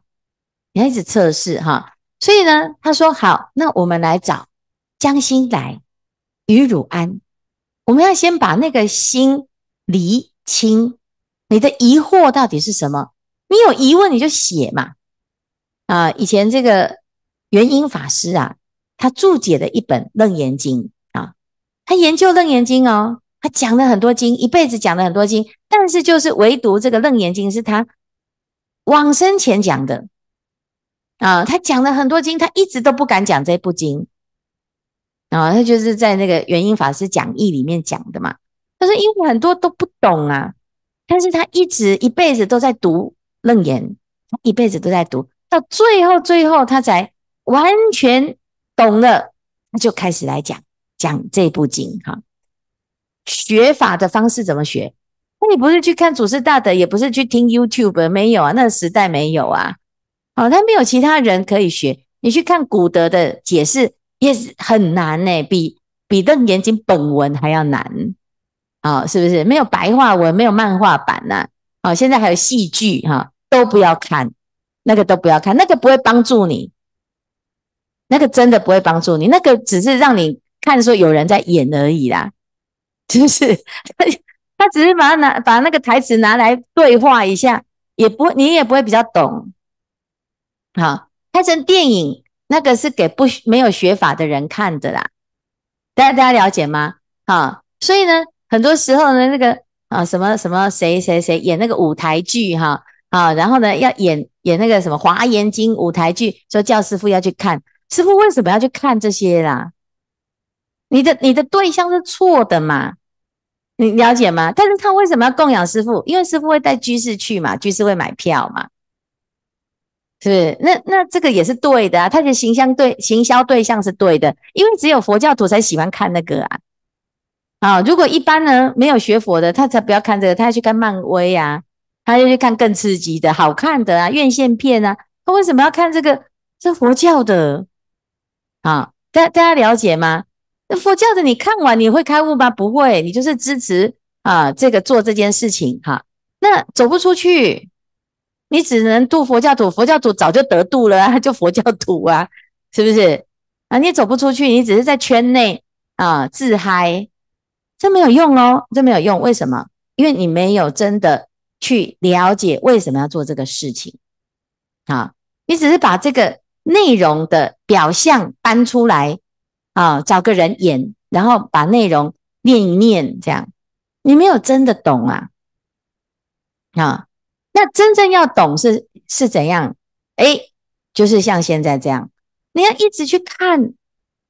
你要一直测试哈。所以呢，他说好，那我们来找江心、来于汝安，我们要先把那个心离清，你的疑惑到底是什么？你有疑问你就写嘛。啊，以前这个元音法师啊，他注解的一本《楞严经》啊，他研究《楞严经》哦，他讲了很多经，一辈子讲了很多经，但是就是唯独这个《楞严经》是他往生前讲的啊。他讲了很多经，他一直都不敢讲这部经啊。他就是在那个元音法师讲义里面讲的嘛。他说，因为很多都不懂啊，但是他一直一辈子都在读《楞严》，一辈子都在读。到最后，最后他才完全懂了，他就开始来讲讲这部经哈。学法的方式怎么学？那你不是去看祖师大德，也不是去听 YouTube，没有啊，那个时代没有啊。哦，他没有其他人可以学，你去看古德的解释也是很难哎，比比瞪眼睛本文还要难啊，是不是？没有白话文，没有漫画版呐。哦，现在还有戏剧哈，都不要看。那个都不要看，那个不会帮助你，那个真的不会帮助你，那个只是让你看说有人在演而已啦，就是 他只是把拿把那个台词拿来对话一下，也不你也不会比较懂。好，拍成电影，那个是给不没有学法的人看的啦，大家大家了解吗？好，所以呢，很多时候呢，那个啊什么什么谁谁谁演那个舞台剧哈，啊，然后呢要演。演那个什么《华严经》舞台剧，说叫师傅要去看，师傅为什么要去看这些啦？你的你的对象是错的嘛？你了解吗？但是他为什么要供养师傅？因为师傅会带居士去嘛，居士会买票嘛，是不是？那那这个也是对的啊，他的形象对行销对象是对的，因为只有佛教徒才喜欢看那个啊。啊，如果一般人没有学佛的，他才不要看这个，他要去看漫威呀。他就去看更刺激的、好看的啊，院线片啊。他为什么要看这个？这佛教的啊？大大家了解吗？那佛教的你看完你会开悟吗？不会，你就是支持啊，这个做这件事情哈。那走不出去，你只能渡佛教徒。佛教徒早就得度了啊，就佛教徒啊，是不是？啊，你走不出去，你只是在圈内啊自嗨，这没有用哦，这没有用。为什么？因为你没有真的。去了解为什么要做这个事情啊？你只是把这个内容的表象搬出来啊，找个人演，然后把内容念一念，这样你没有真的懂啊啊！那真正要懂是是怎样？哎，就是像现在这样，你要一直去看，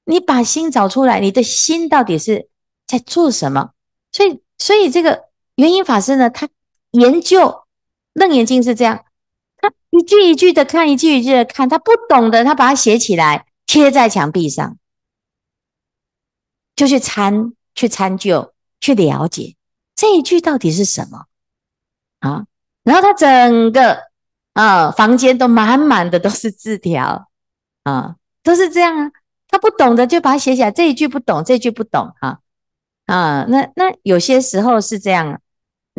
你把心找出来，你的心到底是在做什么？所以，所以这个原因法师呢，他。研究，楞眼睛是这样，他一句一句的看，一句一句的看，他不懂的，他把它写起来，贴在墙壁上，就去参，去参究，去了解这一句到底是什么啊？然后他整个啊，房间都满满的都是字条啊，都是这样啊。他不懂的就把它写起来，这一句不懂，这句不懂，啊。啊，那那有些时候是这样。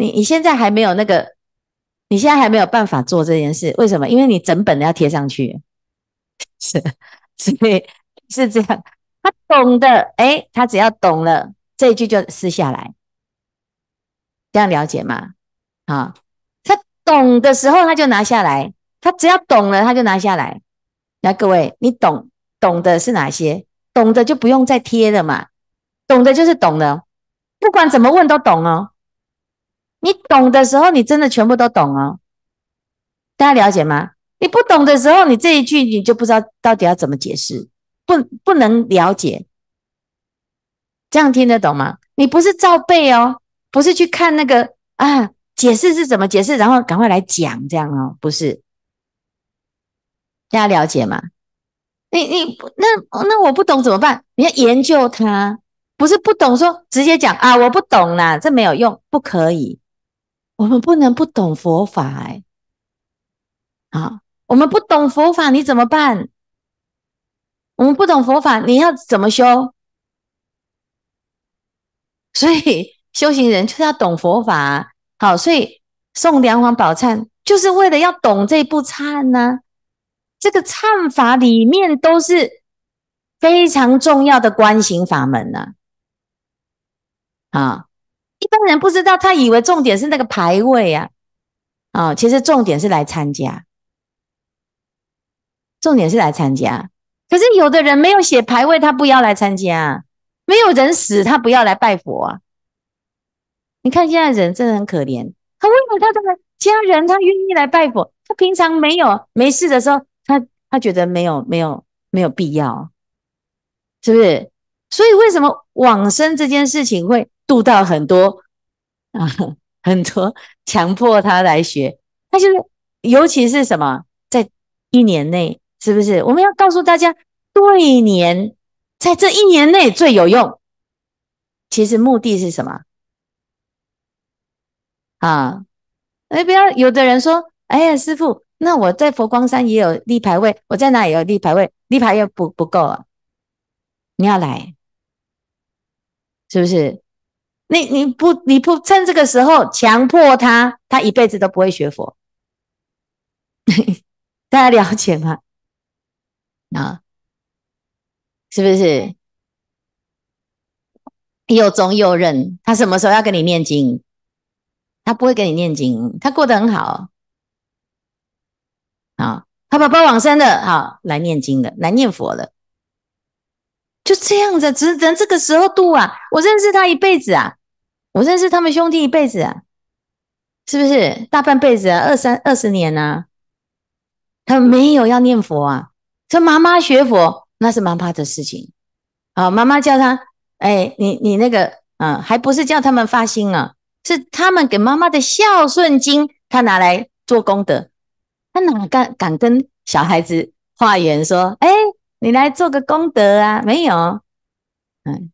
你你现在还没有那个，你现在还没有办法做这件事，为什么？因为你整本的要贴上去，是，所以是这样。他懂的，哎，他只要懂了这一句就撕下来，这样了解吗？啊，他懂的时候他就拿下来，他只要懂了他就拿下来。那各位，你懂懂的是哪些？懂的就不用再贴了嘛，懂的就是懂的，不管怎么问都懂哦。你懂的时候，你真的全部都懂哦。大家了解吗？你不懂的时候，你这一句你就不知道到底要怎么解释，不不能了解，这样听得懂吗？你不是照背哦，不是去看那个啊，解释是怎么解释，然后赶快来讲这样哦，不是。大家了解吗？你你那那我不懂怎么办？你要研究它，不是不懂说直接讲啊，我不懂啦，这没有用，不可以。我们不能不懂佛法哎，啊！我们不懂佛法，你怎么办？我们不懂佛法，你要怎么修？所以修行人就是要懂佛法，好，所以送《梁皇宝忏》就是为了要懂这部忏呢。这个忏法里面都是非常重要的观行法门呢，啊。一般人不知道，他以为重点是那个排位呀，啊，其实重点是来参加，重点是来参加。可是有的人没有写排位，他不要来参加；没有人死，他不要来拜佛。啊。你看现在人真的很可怜，他为了他的家人，他愿意来拜佛。他平常没有没事的时候，他他觉得没有没有没有必要，是不是？所以为什么往生这件事情会？渡到很多啊，很多强迫他来学，他就是，尤其是什么，在一年内，是不是？我们要告诉大家，对年，在这一年内最有用。其实目的是什么？啊？哎，不要，有的人说，哎呀，师傅，那我在佛光山也有立牌位，我在哪也有立牌位，立牌又不不够啊？你要来，是不是？你你不你不趁这个时候强迫他，他一辈子都不会学佛。大家了解吗？啊，是不是又忠又忍？他什么时候要跟你念经？他不会跟你念经，他过得很好。啊，他爸爸往生的好，来念经的，来念佛的，就这样子，只能这个时候度啊。我认识他一辈子啊。我认识他们兄弟一辈子啊，是不是大半辈子啊？二三二十年呐，他们没有要念佛啊。说妈妈学佛，那是妈妈的事情。啊，妈妈叫他，哎，你你那个，嗯，还不是叫他们发心啊？是他们给妈妈的孝顺经，他拿来做功德。他哪敢敢跟小孩子化缘说，哎，你来做个功德啊？没有，嗯。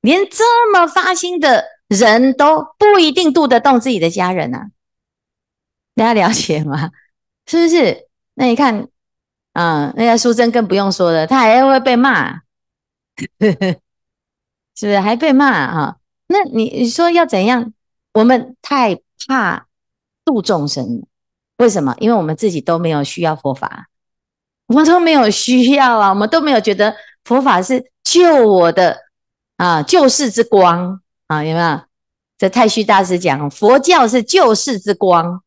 连这么发心的人都不一定度得动自己的家人呐，大家了解吗？是不是？那你看，嗯，那家淑珍更不用说了，她还会被骂，是不是还被骂啊？那你你说要怎样？我们太怕度众生了，为什么？因为我们自己都没有需要佛法，我们都没有需要啊，我们都没有觉得佛法是救我的。啊，救世之光啊！有没有？这太虚大师讲，佛教是救世之光。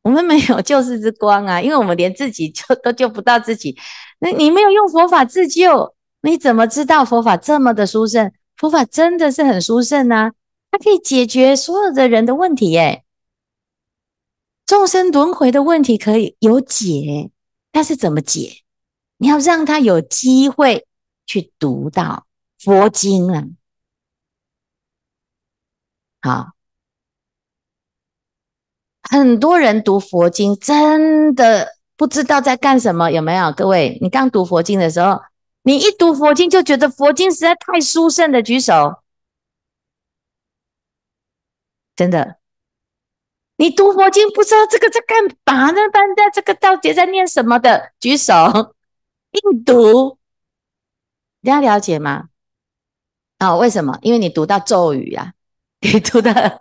我们没有救世之光啊，因为我们连自己救都救不到自己。那你没有用佛法自救，你怎么知道佛法这么的殊胜？佛法真的是很殊胜啊，它可以解决所有的人的问题耶。众生轮回的问题可以有解，但是怎么解？你要让他有机会去读到。佛经啊，好，很多人读佛经，真的不知道在干什么。有没有各位？你刚读佛经的时候，你一读佛经就觉得佛经实在太殊胜的，举手。真的，你读佛经不知道这个在干嘛？呢？班在这个到底在念什么的？举手。印度，你要了解吗？啊，为什么？因为你读到咒语啊，你读的，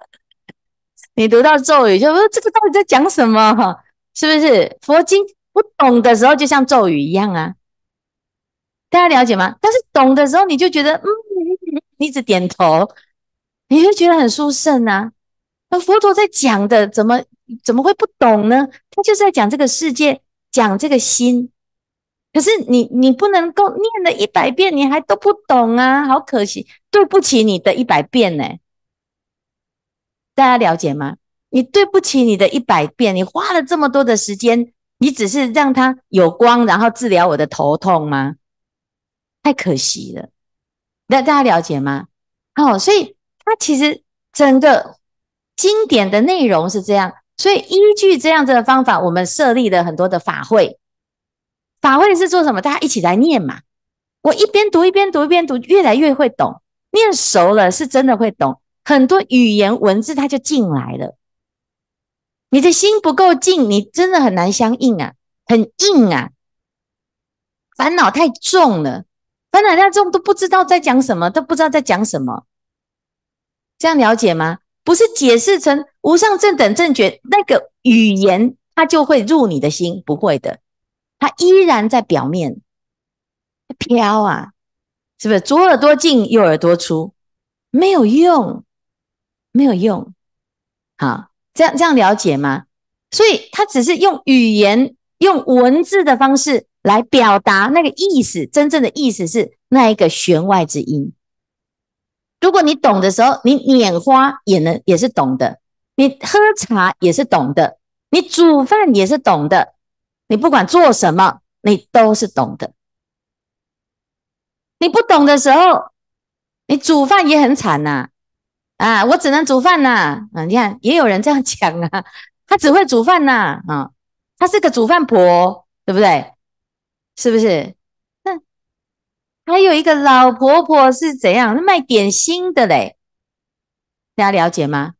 你读到咒语就说这个到底在讲什么？哈，是不是佛经不懂的时候就像咒语一样啊？大家了解吗？但是懂的时候你就觉得，嗯，你一直点头，你就觉得很殊胜啊。那佛陀在讲的，怎么怎么会不懂呢？他就是在讲这个世界，讲这个心。可是你，你不能够念了一百遍，你还都不懂啊，好可惜，对不起你的一百遍呢。大家了解吗？你对不起你的一百遍，你花了这么多的时间，你只是让它有光，然后治疗我的头痛吗？太可惜了，那大家了解吗？好，所以它其实整个经典的内容是这样，所以依据这样子的方法，我们设立了很多的法会。法会是做什么？大家一起来念嘛！我一边读一边读一边读，越来越会懂。念熟了，是真的会懂很多语言文字，它就进来了。你的心不够静，你真的很难相应啊，很硬啊，烦恼太重了，烦恼太重都不知道在讲什么，都不知道在讲什么。这样了解吗？不是解释成无上正等正觉那个语言，它就会入你的心，不会的。它依然在表面飘啊，是不是左耳朵进右耳朵出？没有用，没有用。好，这样这样了解吗？所以，他只是用语言、用文字的方式来表达那个意思。真正的意思是那一个弦外之音。如果你懂的时候，你捻花也能，也是懂的；你喝茶也是懂的；你煮饭也是懂的。你不管做什么，你都是懂的。你不懂的时候，你煮饭也很惨呐。啊，我只能煮饭呐。啊，你看，也有人这样讲啊，他只会煮饭呐。啊，他是个煮饭婆，对不对？是不是？哼，还有一个老婆婆是怎样卖点心的嘞？大家了解吗？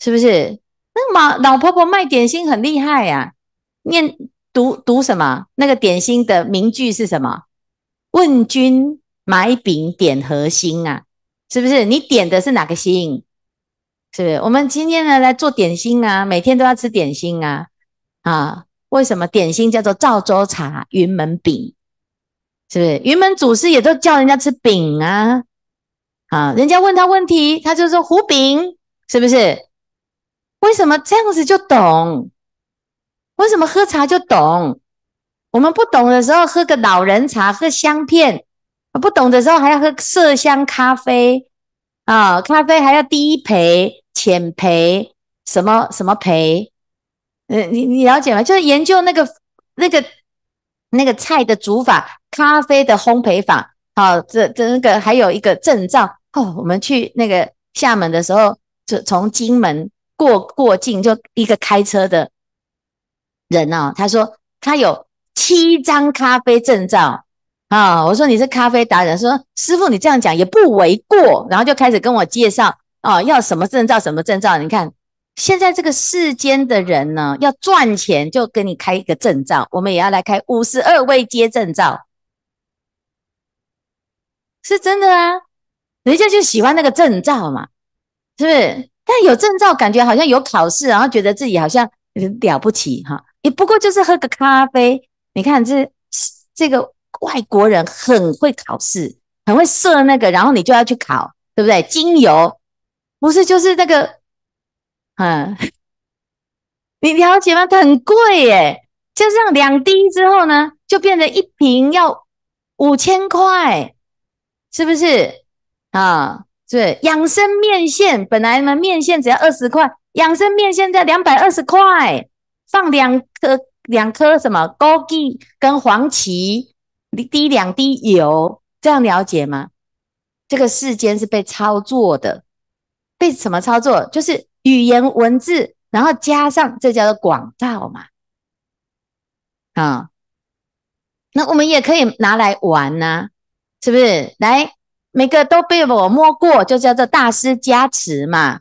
是不是？那老老婆婆卖点心很厉害呀。念读读什么？那个点心的名句是什么？问君买饼点何心啊？是不是？你点的是哪个心？是不是？我们今天呢来做点心啊，每天都要吃点心啊啊？为什么点心叫做赵州茶、云门饼？是不是？云门祖师也都叫人家吃饼啊？啊，人家问他问题，他就说胡饼，是不是？为什么这样子就懂？为什么喝茶就懂？我们不懂的时候喝个老人茶，喝香片；不懂的时候还要喝麝香咖啡啊！咖啡还要低培、浅培，什么什么培？嗯，你你了解吗？就是研究那个那个那个菜的煮法，咖啡的烘焙法。好，这这那个还有一个证照哦。我们去那个厦门的时候，就从金门过过境，就一个开车的。人呢？他说他有七张咖啡证照啊！我说你是咖啡达人，说师傅你这样讲也不为过。然后就开始跟我介绍啊，要什么证照什么证照。你看现在这个世间的人呢，要赚钱就给你开一个证照，我们也要来开五十二位阶证照，是真的啊！人家就喜欢那个证照嘛，是不是？但有证照感觉好像有考试，然后觉得自己好像了不起哈。也不过就是喝个咖啡。你看，这这个外国人很会考试，很会设那个，然后你就要去考，对不对？精油不是就是那个，嗯，你了解吗？很贵耶，就是两滴之后呢，就变成一瓶要五千块，是不是？啊，对，养生面线本来呢面线只要二十块，养生面线在两百二十块。放两颗两颗什么枸杞跟黄芪，滴两滴油，这样了解吗？这个世间是被操作的，被什么操作？就是语言文字，然后加上这叫做广告嘛。啊，那我们也可以拿来玩呐，是不是？来，每个都被我摸过，就叫做大师加持嘛。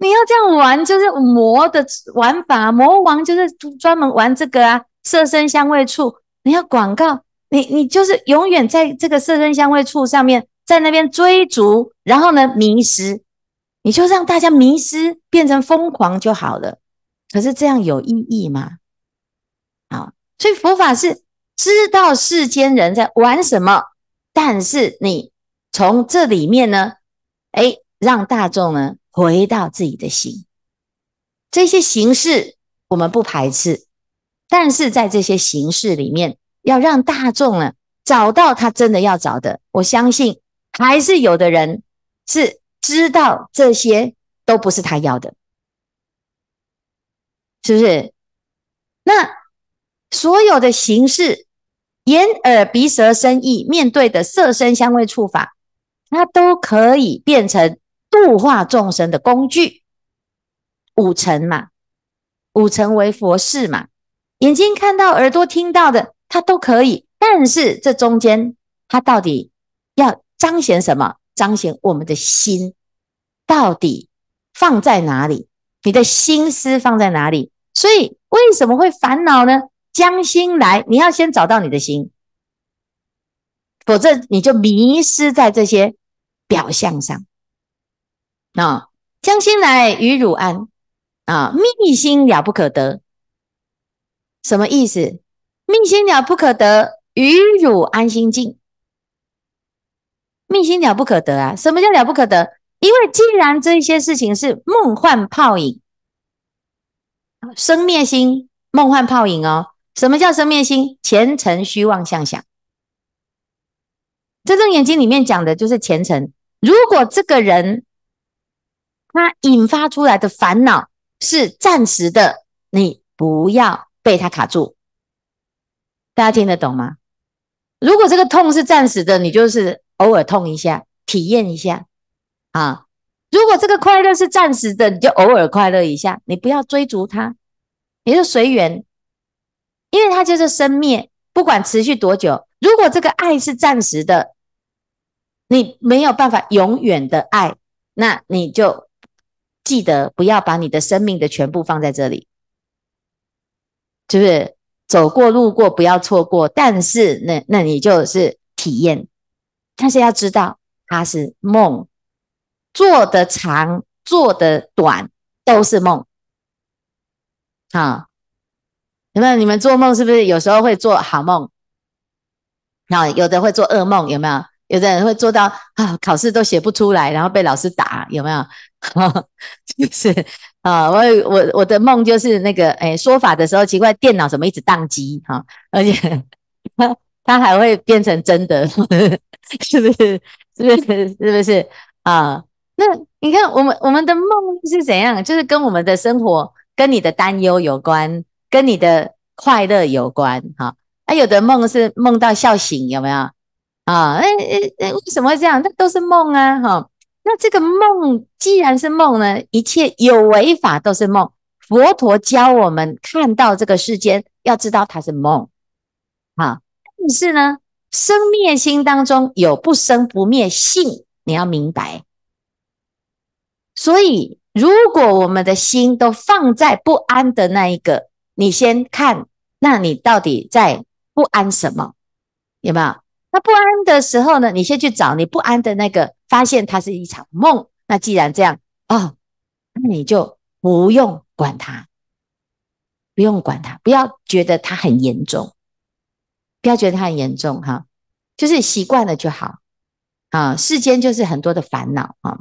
你要这样玩，就是魔的玩法魔王就是专门玩这个啊，色身香味触。你要广告，你你就是永远在这个色身香味触上面，在那边追逐，然后呢迷失。你就让大家迷失，变成疯狂就好了。可是这样有意义吗？好，所以佛法是知道世间人在玩什么，但是你从这里面呢，哎。让大众呢回到自己的心，这些形式我们不排斥，但是在这些形式里面，要让大众呢找到他真的要找的。我相信还是有的人是知道这些都不是他要的，是不是？那所有的形式，眼、耳、鼻、舌、身、意面对的色、声、香味、触、法，它都可以变成。度化众生的工具，五尘嘛，五层为佛事嘛，眼睛看到、耳朵听到的，它都可以。但是这中间，它到底要彰显什么？彰显我们的心到底放在哪里？你的心思放在哪里？所以为什么会烦恼呢？将心来，你要先找到你的心，否则你就迷失在这些表象上。啊，将心来与汝安啊，密心了不可得，什么意思？密心了不可得，与汝安心静。密心了不可得啊，什么叫了不可得？因为既然这些事情是梦幻泡影，生灭心，梦幻泡影哦。什么叫生灭心？前尘虚妄相想。《眼睛里面讲的就是前尘，如果这个人。它引发出来的烦恼是暂时的，你不要被它卡住。大家听得懂吗？如果这个痛是暂时的，你就是偶尔痛一下，体验一下啊。如果这个快乐是暂时的，你就偶尔快乐一下，你不要追逐它，也就随缘，因为它就是生灭，不管持续多久。如果这个爱是暂时的，你没有办法永远的爱，那你就。记得不要把你的生命的全部放在这里，就是走过路过不要错过。但是那那你就是体验，但是要知道它是梦，做的长做的短都是梦。好，有？你们做梦是不是有时候会做好梦？啊，有的会做噩梦，有没有？有的人会做到啊，考试都写不出来，然后被老师打，有没有？哈，就是啊，我我我的梦就是那个，哎，说法的时候奇怪，电脑怎么一直宕机？哈，而且它还会变成真的，是不是？是不是？是不是？啊，那你看我们我们的梦是怎样？就是跟我们的生活，跟你的担忧有关，跟你的快乐有关，哈。啊，有的梦是梦到笑醒，有没有？啊，哎哎，为什么这样？那都是梦啊，哈。那这个梦，既然是梦呢，一切有为法都是梦。佛陀教我们看到这个世间，要知道它是梦。啊。但是呢，生灭心当中有不生不灭性，你要明白。所以，如果我们的心都放在不安的那一个，你先看，那你到底在不安什么？有没有？那不安的时候呢，你先去找你不安的那个。发现它是一场梦，那既然这样哦，那你就不用管它，不用管它，不要觉得它很严重，不要觉得它很严重哈，就是习惯了就好啊。世间就是很多的烦恼啊。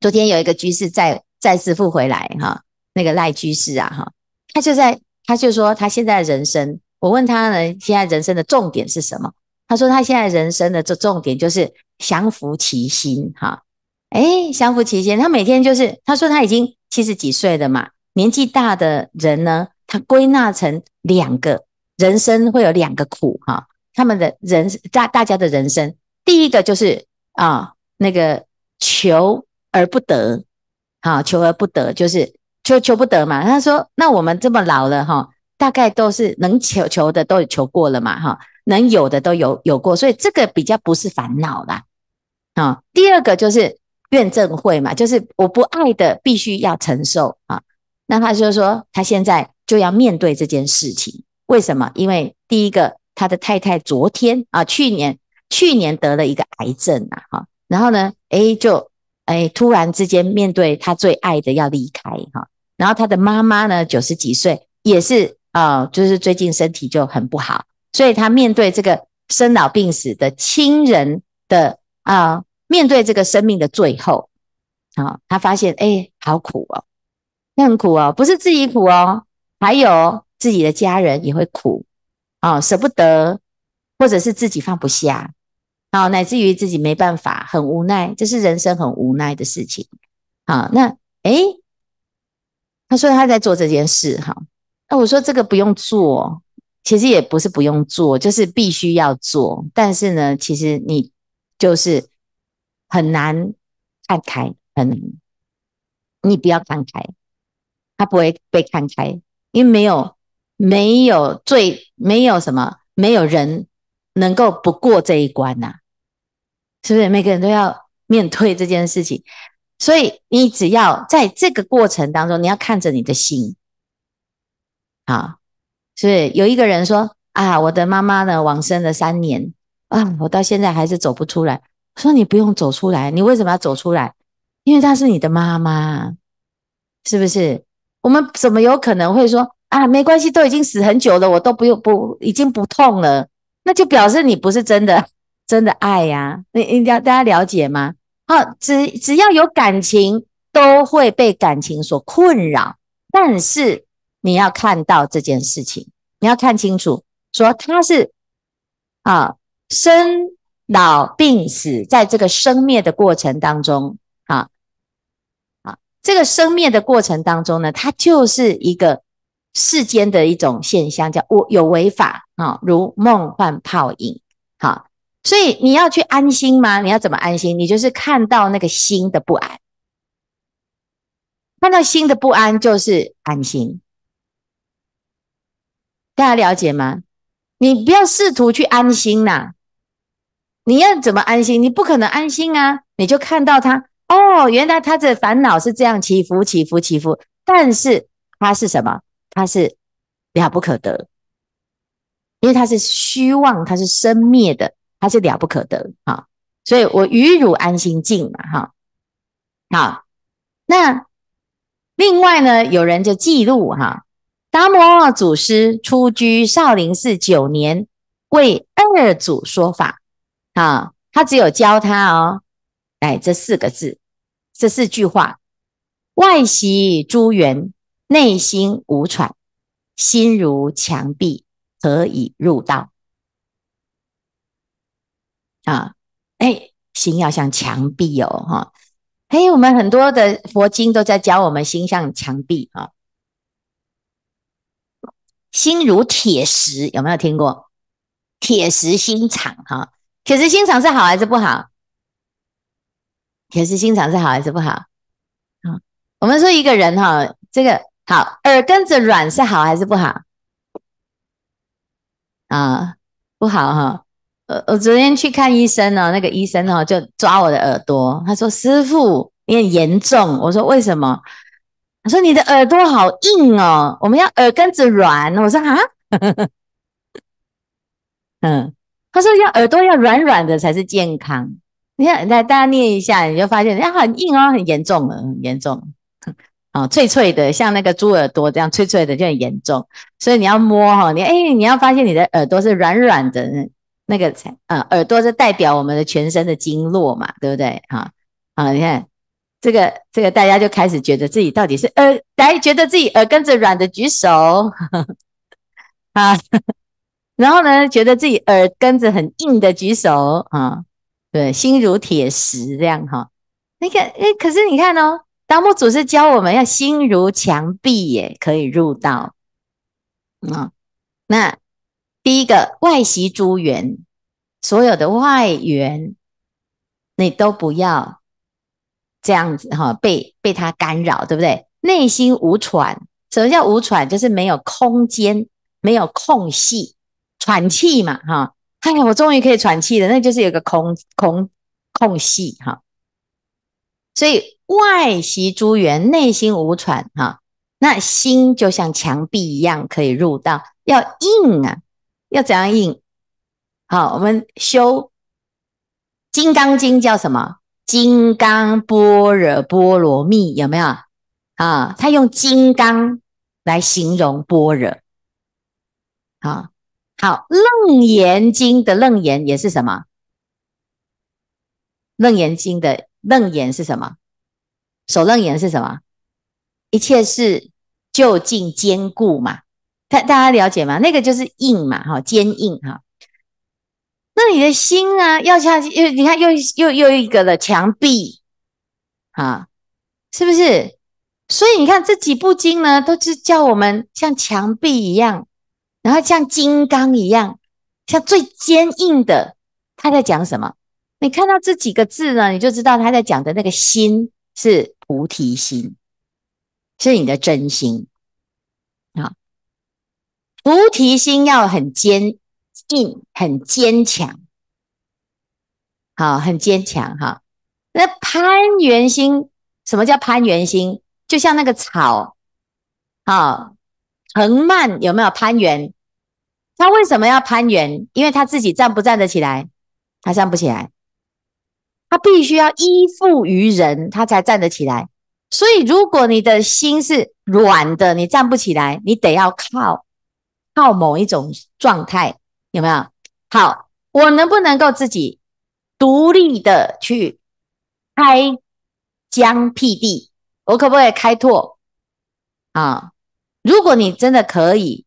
昨天有一个居士在在师复回来哈，那个赖居士啊哈，他就在他就说他现在人生，我问他呢，现在人生的重点是什么？他说：“他现在人生的重重点就是降服其心，哈，哎，降服其心。他每天就是，他说他已经七十几岁了嘛，年纪大的人呢，他归纳成两个人生会有两个苦，哈，他们的人大大家的人生，第一个就是啊，那个求而不得，哈，求而不得就是求求不得嘛。他说，那我们这么老了，哈，大概都是能求求的都求过了嘛，哈。”能有的都有有过，所以这个比较不是烦恼啦。啊，第二个就是怨憎会嘛，就是我不爱的必须要承受啊。那他就说，他现在就要面对这件事情，为什么？因为第一个，他的太太昨天啊，去年去年得了一个癌症啊，哈，然后呢，哎，就哎突然之间面对他最爱的要离开哈，然后他的妈妈呢九十几岁也是啊，就是最近身体就很不好。所以他面对这个生老病死的亲人的啊，面对这个生命的最后啊，他发现哎，好苦哦，那很苦哦，不是自己苦哦，还有自己的家人也会苦啊，舍不得，或者是自己放不下，啊，乃至于自己没办法，很无奈，这是人生很无奈的事情啊。那哎，他说他在做这件事哈，那我说这个不用做。其实也不是不用做，就是必须要做。但是呢，其实你就是很难看开，很难。你不要看开，他不会被看开，因为没有没有最没有什么没有人能够不过这一关呐，是不是？每个人都要面对这件事情，所以你只要在这个过程当中，你要看着你的心，啊。是有一个人说：“啊，我的妈妈呢，往生了三年啊，我到现在还是走不出来。”说：“你不用走出来，你为什么要走出来？因为她是你的妈妈，是不是？我们怎么有可能会说啊？没关系，都已经死很久了，我都不用不已经不痛了，那就表示你不是真的 真的爱呀？你了大家了解吗？好，只只要有感情，都会被感情所困扰，但是。”你要看到这件事情，你要看清楚，说他是啊生老病死，在这个生灭的过程当中，啊啊这个生灭的过程当中呢，它就是一个世间的一种现象，叫我有违法啊，如梦幻泡影，好，所以你要去安心吗？你要怎么安心？你就是看到那个心的不安，看到心的不安就是安心。大家了解吗？你不要试图去安心呐！你要怎么安心？你不可能安心啊！你就看到他哦，原来他的烦恼是这样起伏、起伏、起伏，但是他是什么？他是了不可得，因为他是虚妄，他是生灭的，他是了不可得啊！所以，我与汝安心静嘛，哈。好，那另外呢，有人就记录哈。达摩祖师出居少林寺九年，为二祖说法。啊，他只有教他哦，哎，这四个字，这四句话：外习诸缘，内心无喘，心如墙壁，何以入道。啊，哎，心要像墙壁哦，哈，哎，我们很多的佛经都在教我们心像墙壁啊。心如铁石，有没有听过？铁石心肠，哈，铁石心肠是好还是不好？铁石心肠是好还是不好？啊，我们说一个人哈，这个好耳根子软是好还是不好？啊，不好哈。呃，我昨天去看医生呢，那个医生哈就抓我的耳朵，他说：“师傅，你很严重。”我说：“为什么？”说你的耳朵好硬哦，我们要耳根子软。我说啊，嗯，他说要耳朵要软软的才是健康。你看，来大家念一下，你就发现人家很硬哦，很严重了，很严重。啊，脆脆的，像那个猪耳朵这样脆脆的就很严重。所以你要摸哈，你哎，你要发现你的耳朵是软软的，那个才啊，耳朵是代表我们的全身的经络嘛，对不对？哈，啊，你看。这个这个，大家就开始觉得自己到底是呃，来觉得自己耳根子软的举手，好，然后呢，觉得自己耳根子很硬的举手啊，对，心如铁石这样哈。你个哎，可是你看哦，道目祖师教我们要心如墙壁耶，可以入道。那那第一个外袭诸缘，所有的外缘你都不要。这样子哈，被被他干扰，对不对？内心无喘，什么叫无喘？就是没有空间，没有空隙，喘气嘛哈。哎呀，我终于可以喘气了，那就是有个空空空隙哈。所以外袭诸缘，内心无喘哈。那心就像墙壁一样，可以入到，要硬啊，要怎样硬？好，我们修《金刚经》，叫什么？金刚般若波罗蜜有没有啊？他用金刚来形容般若，啊，好。楞严经的楞严也是什么？楞严经的楞严是什么？首楞严是什么？一切是就近坚固嘛？大大家了解吗？那个就是硬嘛，哈，坚硬哈。那你的心啊，要像又你看又又又一个的墙壁啊，是不是？所以你看这几部经呢，都是叫我们像墙壁一样，然后像金刚一样，像最坚硬的。他在讲什么？你看到这几个字呢，你就知道他在讲的那个心是菩提心，是你的真心啊。菩提心要很坚。硬很坚强，好很坚强哈。那攀援心，什么叫攀援心？就像那个草，好，藤蔓有没有攀援？他为什么要攀援？因为他自己站不站得起来，他站不起来，他必须要依附于人，他才站得起来。所以，如果你的心是软的，你站不起来，你得要靠靠某一种状态。有没有？好，我能不能够自己独立的去开疆辟地？我可不可以开拓啊？如果你真的可以，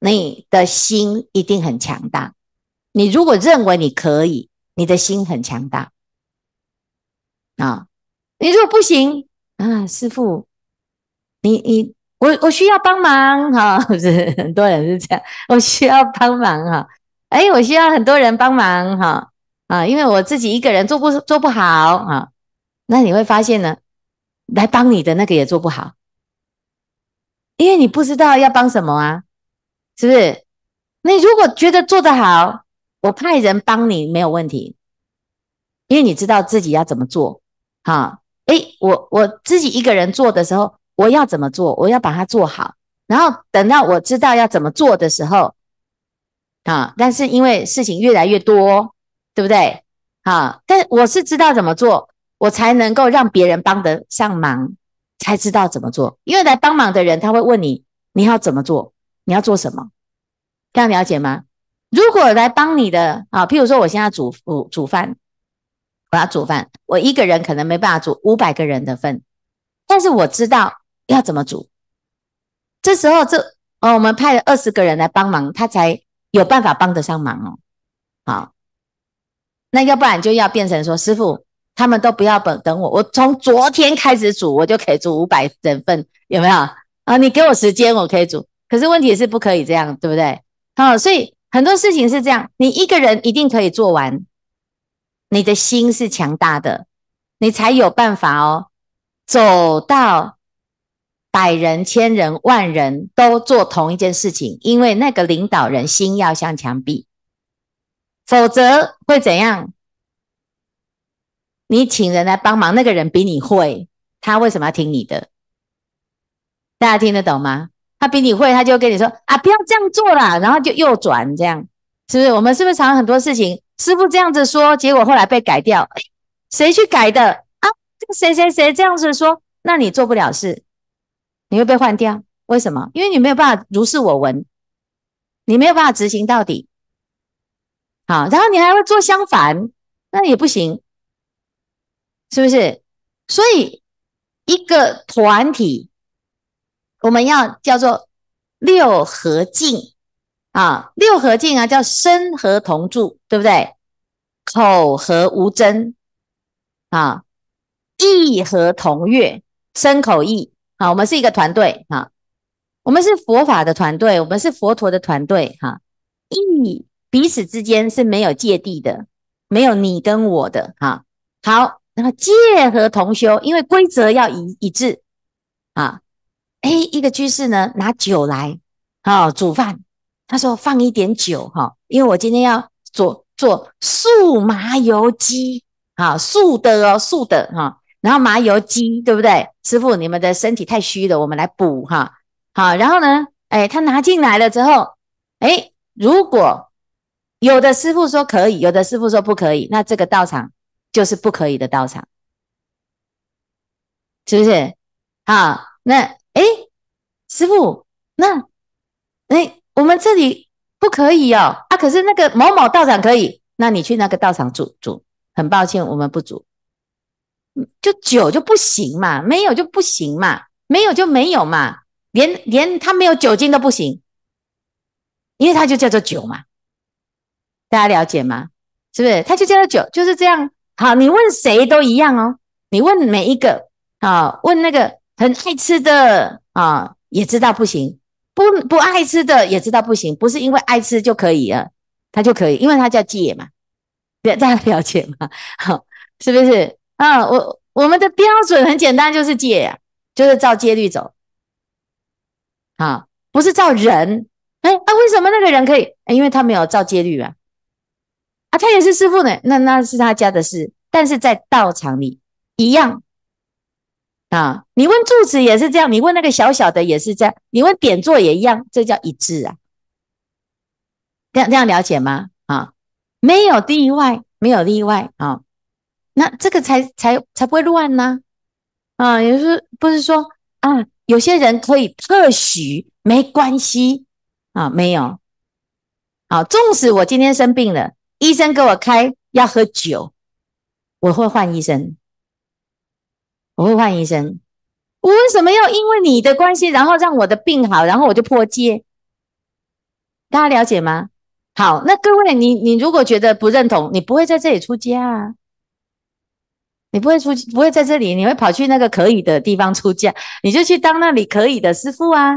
你的心一定很强大。你如果认为你可以，你的心很强大啊。你如果不行啊，师傅，你你。我我需要帮忙哈，是很多人是这样，我需要帮忙哈，哎，我需要很多人帮忙哈，啊，因为我自己一个人做不做不好啊，那你会发现呢，来帮你的那个也做不好，因为你不知道要帮什么啊，是不是？你如果觉得做得好，我派人帮你没有问题，因为你知道自己要怎么做，哈，哎，我我自己一个人做的时候。我要怎么做？我要把它做好。然后等到我知道要怎么做的时候，啊，但是因为事情越来越多，对不对？啊，但我是知道怎么做，我才能够让别人帮得上忙，才知道怎么做。因为来帮忙的人，他会问你你要怎么做，你要做什么，这样了解吗？如果来帮你的啊，譬如说我现在煮煮饭，我要煮饭，我一个人可能没办法煮五百个人的份，但是我知道。要怎么煮？这时候，这哦，我们派二十个人来帮忙，他才有办法帮得上忙哦。好，那要不然就要变成说，师傅他们都不要等我，我从昨天开始煮，我就可以煮五百人份，有没有？啊，你给我时间，我可以煮。可是问题是不可以这样，对不对？啊，所以很多事情是这样，你一个人一定可以做完，你的心是强大的，你才有办法哦，走到。百人、千人、万人都做同一件事情，因为那个领导人心要向墙壁，否则会怎样？你请人来帮忙，那个人比你会，他为什么要听你的？大家听得懂吗？他比你会，他就跟你说：“啊，不要这样做了。”然后就右转，这样是不是？我们是不是常很多事情，师傅这样子说，结果后来被改掉？谁去改的？啊，这个谁谁谁这样子说，那你做不了事。你会被换掉，为什么？因为你没有办法如是我闻，你没有办法执行到底。好，然后你还会做相反，那也不行，是不是？所以一个团体，我们要叫做六合镜啊，六合镜啊，叫身和同住，对不对？口和无争啊，意和同悦，身口意。好，我们是一个团队哈，我们是佛法的团队，我们是佛陀的团队哈，你彼此之间是没有芥蒂的，没有你跟我的哈。好，那么戒和同修，因为规则要一一致啊。哎，一个居士呢，拿酒来啊煮饭，他说放一点酒哈，因为我今天要做做素麻油鸡哈，素的哦，素的哈。然后麻油鸡对不对？师傅，你们的身体太虚了，我们来补哈。好，然后呢？哎，他拿进来了之后，哎，如果有的师傅说可以，有的师傅说不可以，那这个道场就是不可以的道场，是不是？好，那哎，师傅，那哎，我们这里不可以哦。啊，可是那个某某道场可以，那你去那个道场住住，很抱歉，我们不租。就酒就不行嘛，没有就不行嘛，没有就没有嘛，连连他没有酒精都不行，因为他就叫做酒嘛，大家了解吗？是不是？他就叫做酒，就是这样。好，你问谁都一样哦，你问每一个啊，问那个很爱吃的啊，也知道不行；不不爱吃的也知道不行，不是因为爱吃就可以了，他就可以，因为他叫戒嘛，大家了解吗？好，是不是？啊，我我们的标准很简单，就是戒，就是照戒律走，啊，不是照人。哎，啊，为什么那个人可以？因为他没有照戒律啊。啊，他也是师父呢，那那是他家的事，但是在道场里一样。啊，你问住子也是这样，你问那个小小的也是这样，你问点座也一样，这叫一致啊。这样这样了解吗？啊，没有例外，没有例外啊。那这个才才才不会乱呢，啊，也是不是说啊，有些人可以特许没关系啊，没有，好，纵使我今天生病了，医生给我开要喝酒，我会换医生，我会换医生，我为什么要因为你的关系，然后让我的病好，然后我就破戒？大家了解吗？好，那各位，你你如果觉得不认同，你不会在这里出家啊。你不会出去，不会在这里，你会跑去那个可以的地方出家，你就去当那里可以的师傅啊！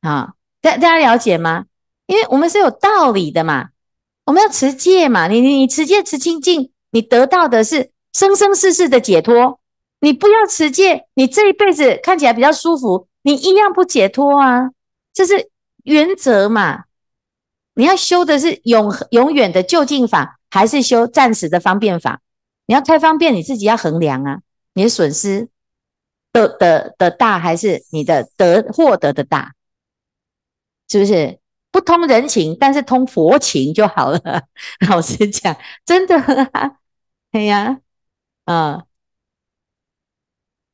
啊，大大家了解吗？因为我们是有道理的嘛，我们要持戒嘛。你你你持戒持清净，你得到的是生生世世的解脱。你不要持戒，你这一辈子看起来比较舒服，你一样不解脱啊！这是原则嘛。你要修的是永永远的就近法，还是修暂时的方便法？你要太方便，你自己要衡量啊！你的损失的的的大，还是你的得获得的大？是不是不通人情，但是通佛情就好了。老实讲，真的，哎呀，嗯，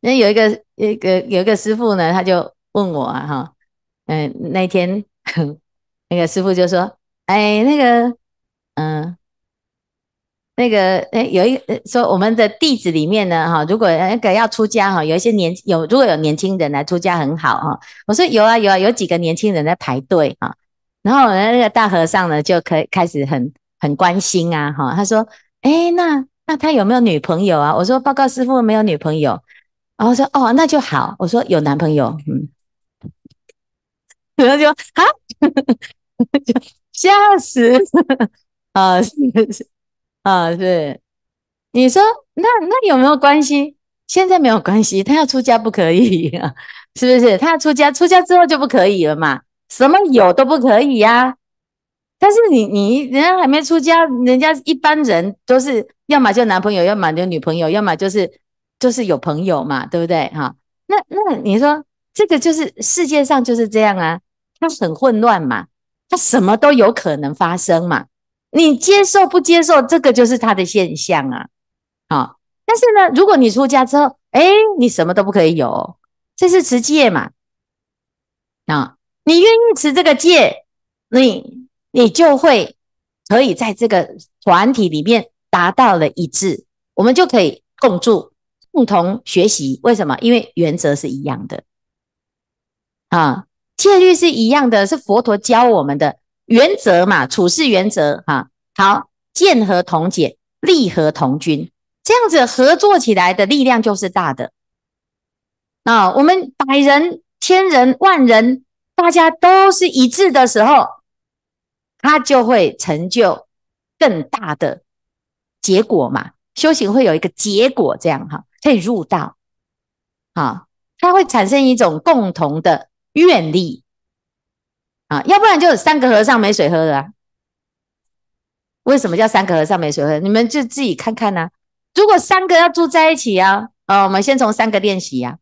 那有一个一个有一个师傅呢，他就问我啊，哈，嗯，那天 那个师傅就说，哎，那个，嗯。那个哎，有一说我们的弟子里面呢，哈，如果那个要出家哈，有一些年有如果有年轻人来出家很好哈。我说有啊有啊，有几个年轻人在排队哈，然后那个大和尚呢，就可以开始很很关心啊，哈，他说，哎，那那他有没有女朋友啊？我说报告师傅没有女朋友。然后说哦，那就好。我说有男朋友，嗯。然后就 啊，吓死，啊是是。啊，是，你说那那有没有关系？现在没有关系，他要出家不可以，是不是？他要出家，出家之后就不可以了嘛，什么有都不可以呀。但是你你人家还没出家，人家一般人都是要么就男朋友，要么就女朋友，要么就是就是有朋友嘛，对不对？哈，那那你说这个就是世界上就是这样啊，它很混乱嘛，它什么都有可能发生嘛。你接受不接受这个就是他的现象啊，好，但是呢，如果你出家之后，哎，你什么都不可以有，这是持戒嘛？啊，你愿意持这个戒，你你就会可以在这个团体里面达到了一致，我们就可以共住、共同学习。为什么？因为原则是一样的啊，戒律是一样的，是佛陀教我们的原则嘛，处事原则啊。好，见合同解，利合同军，这样子合作起来的力量就是大的。啊，我们百人、千人、万人，大家都是一致的时候，他就会成就更大的结果嘛。修行会有一个结果，这样哈，可以入道。啊，它会产生一种共同的愿力。啊，要不然就三个和尚没水喝的啊。为什么叫三个和尚没水喝？你们就自己看看呐。如果三个要住在一起啊，啊，我们先从三个练习呀，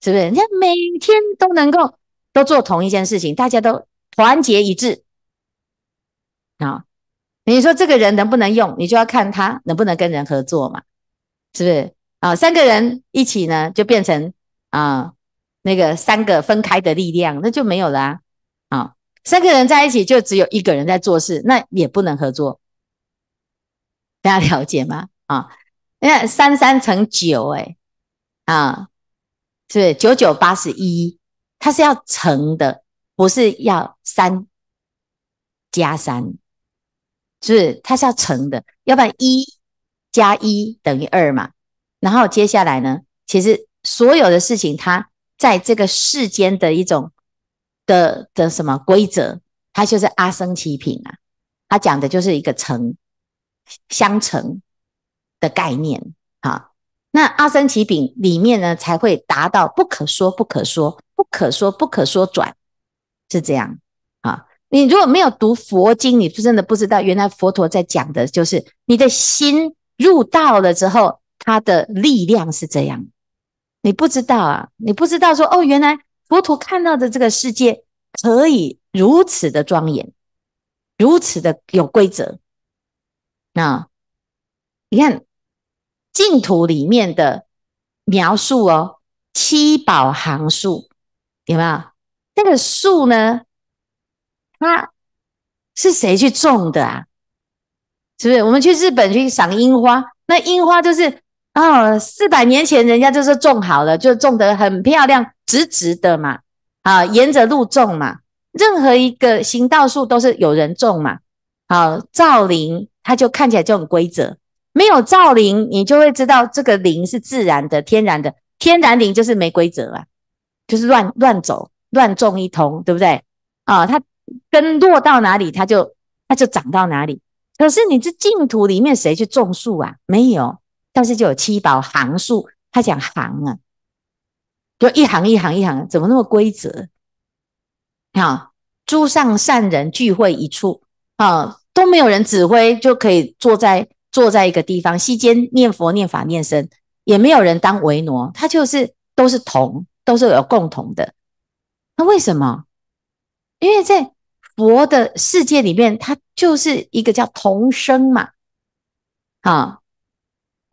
是不是？人家每天都能够都做同一件事情，大家都团结一致啊。你说这个人能不能用？你就要看他能不能跟人合作嘛，是不是？啊，三个人一起呢，就变成啊那个三个分开的力量，那就没有了啊。啊，三个人在一起就只有一个人在做事，那也不能合作。大家了解吗？啊，那三三乘九，哎，啊，是九九八十一，它是要乘的，不是要三加三，是是？它是要乘的，要不然一加一等于二嘛。然后接下来呢，其实所有的事情，它在这个世间的一种的的什么规则，它就是阿生祇品啊，它讲的就是一个乘。相成的概念啊，那阿三奇饼里面呢，才会达到不可说不可说，不可说不可说转是这样啊。你如果没有读佛经，你真的不知道，原来佛陀在讲的就是你的心入道了之后，它的力量是这样。你不知道啊，你不知道说哦，原来佛陀看到的这个世界可以如此的庄严，如此的有规则。那你看净土里面的描述哦，七宝行树有没有？那个树呢？它是谁去种的啊？是不是我们去日本去赏樱花？那樱花就是哦，四百年前人家就是种好了，就种得很漂亮，直直的嘛，啊，沿着路种嘛。任何一个行道树都是有人种嘛，好造林。它就看起来就很规则，没有造林，你就会知道这个林是自然的、天然的。天然林就是没规则啊，就是乱乱走、乱种一通，对不对？啊，它根落到哪里，它就它就长到哪里。可是你这净土里面谁去种树啊？没有，但是就有七宝行树，他讲行啊，就一行一行一行，怎么那么规则？啊，诸上善人聚会一处，啊。都没有人指挥，就可以坐在坐在一个地方，期间念佛、念法、念身，也没有人当维挪，他就是都是同，都是有共同的。那为什么？因为在佛的世界里面，他就是一个叫同生嘛，啊，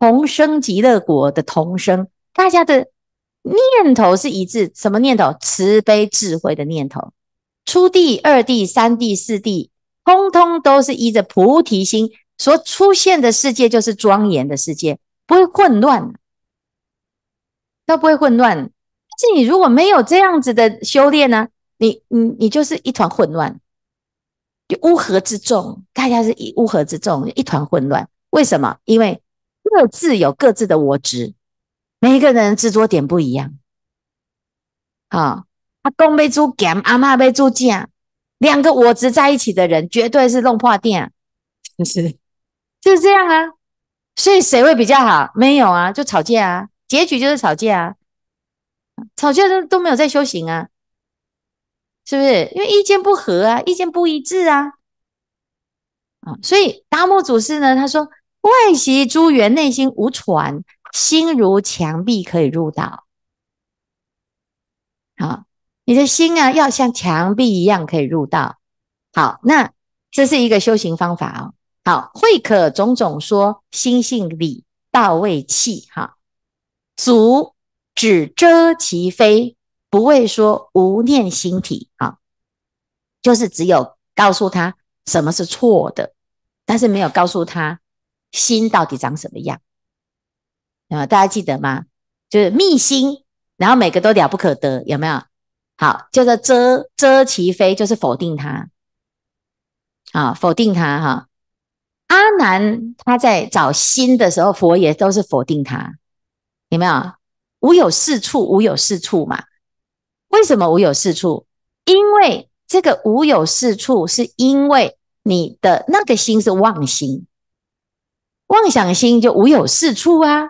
同生极乐国的同生，大家的念头是一致，什么念头？慈悲智慧的念头。初地、二地、三地、四地。通通都是依着菩提心所出现的世界，就是庄严的世界，不会混乱，都不会混乱。但是你如果没有这样子的修炼呢？你你你就是一团混乱，你乌合之众，大家是一乌合之众，一团混乱。为什么？因为各自有各自的我执，每一个人执着点不一样。啊，阿公被猪咸，阿妈被猪正。两个我执在一起的人，绝对是弄破店，真 是就是这样啊。所以谁会比较好？没有啊，就吵架啊，结局就是吵架啊。吵架都都没有在修行啊，是不是？因为意见不合啊，意见不一致啊。啊，所以达摩祖师呢，他说：“外息诸缘，内心无喘，心如墙壁，可以入道。”好。你的心啊，要像墙壁一样可以入道。好，那这是一个修行方法哦。好，慧可种种说心性理，道未气哈，足只遮其非，不会说无念心体啊。就是只有告诉他什么是错的，但是没有告诉他心到底长什么样。啊，大家记得吗？就是密心，然后每个都了不可得，有没有？好，叫做遮遮其非，就是否定他。啊，否定他哈。阿难他在找心的时候，佛也都是否定他。有没有？无有是处，无有是处嘛？为什么无有是处？因为这个无有是处，是因为你的那个心是妄心，妄想心就无有是处啊。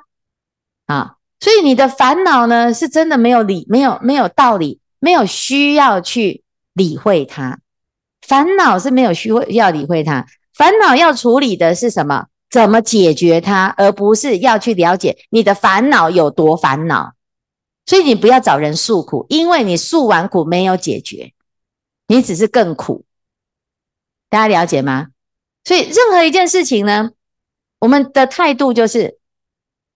啊，所以你的烦恼呢，是真的没有理，没有没有道理。没有需要去理会它，烦恼是没有需要理会它。烦恼要处理的是什么？怎么解决它，而不是要去了解你的烦恼有多烦恼。所以你不要找人诉苦，因为你诉完苦没有解决，你只是更苦。大家了解吗？所以任何一件事情呢，我们的态度就是：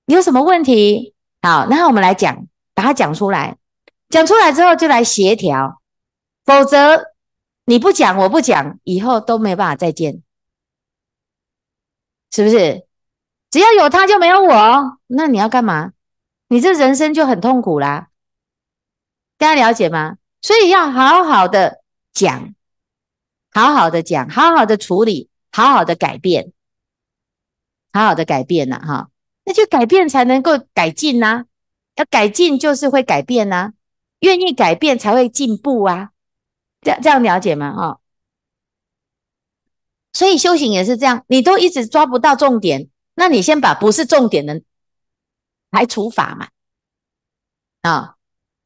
有什么问题，好，那我们来讲，把它讲出来。讲出来之后就来协调，否则你不讲我不讲，以后都没办法再见，是不是？只要有他就没有我，那你要干嘛？你这人生就很痛苦啦，大家了解吗？所以要好好的讲，好好的讲，好好的处理，好好的改变，好好的改变了哈，那就改变才能够改进呐，要改进就是会改变呐。愿意改变才会进步啊，这样这样了解吗？哈，所以修行也是这样，你都一直抓不到重点，那你先把不是重点的排除法嘛，啊，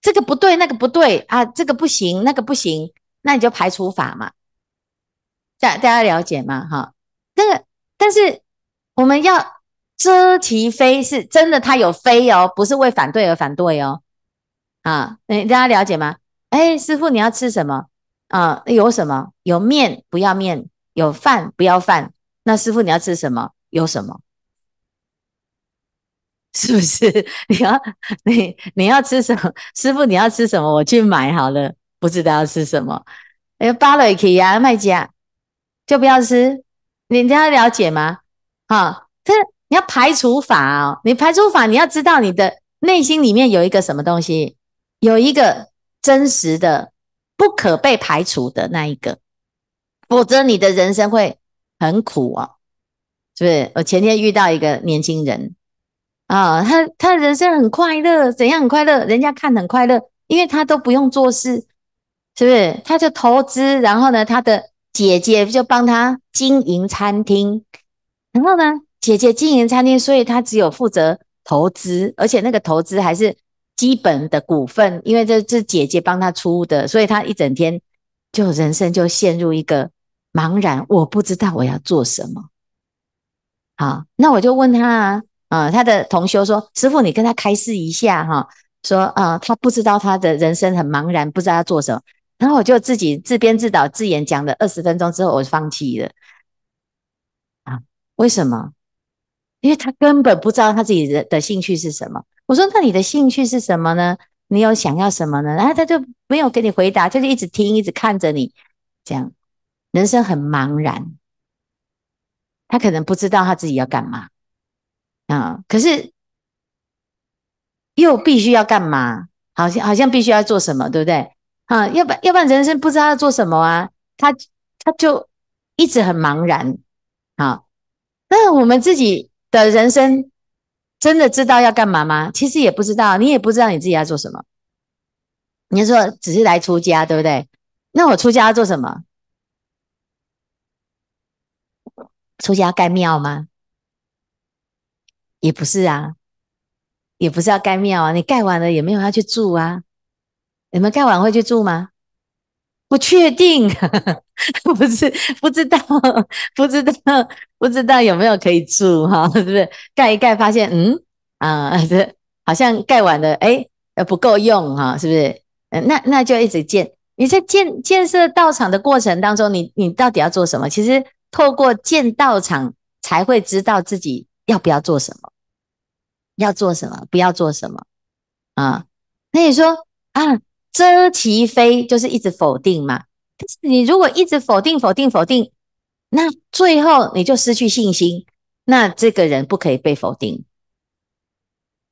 这个不对，那个不对啊，这个不行，那个不行，那你就排除法嘛，大大家了解吗？哈，那个但是我们要遮其非是真的，他有非哦，不是为反对而反对哦。啊，你大家了解吗？哎，师傅你要吃什么？啊，有什么？有面不要面，有饭不要饭。那师傅你要吃什么？有什么？是不是？你要你你要吃什么？师傅你要吃什么？我去买好了，不知道要吃什么。哎，巴雷皮呀，麦家啊，就不要吃。你大家了解吗？啊，这你要排除法哦，你排除法，你要知道你的内心里面有一个什么东西。有一个真实的、不可被排除的那一个，否则你的人生会很苦啊！是不是？我前天遇到一个年轻人啊，他他的人生很快乐，怎样很快乐？人家看很快乐，因为他都不用做事，是不是？他就投资，然后呢，他的姐姐就帮他经营餐厅，然后呢，姐姐经营餐厅，所以他只有负责投资，而且那个投资还是。基本的股份，因为这是姐姐帮他出的，所以他一整天就人生就陷入一个茫然，我不知道我要做什么。好，那我就问他啊，他的同修说：“师傅，你跟他开示一下哈。”说啊，他不知道他的人生很茫然，不知道要做什么。然后我就自己自编自导自演讲了二十分钟之后，我放弃了啊，为什么？因为他根本不知道他自己的的兴趣是什么。我说：“那你的兴趣是什么呢？你有想要什么呢？”然后他就没有给你回答，就是一直听，一直看着你，这样人生很茫然。他可能不知道他自己要干嘛，啊，可是又必须要干嘛？好像好像必须要做什么，对不对？啊，要不然要不然人生不知道要做什么啊？他他就一直很茫然。好，那我们自己的人生。真的知道要干嘛吗？其实也不知道，你也不知道你自己要做什么。你说只是来出家，对不对？那我出家要做什么？出家要盖庙吗？也不是啊，也不是要盖庙啊。你盖完了也没有要去住啊。你们盖完会去住吗？不确定，不是不知道，不知道不知道有没有可以住哈，是不是盖一盖发现嗯啊，这 好像盖完了哎，呃不够用哈，是不是？嗯，那那就一直建。你在建建设道场的过程当中，你你到底要做什么？其实透过建道场才会知道自己要不要做什么，要做什么，不要做什么啊。那你说啊？遮其非，就是一直否定嘛。但是你如果一直否定、否定、否定，那最后你就失去信心。那这个人不可以被否定，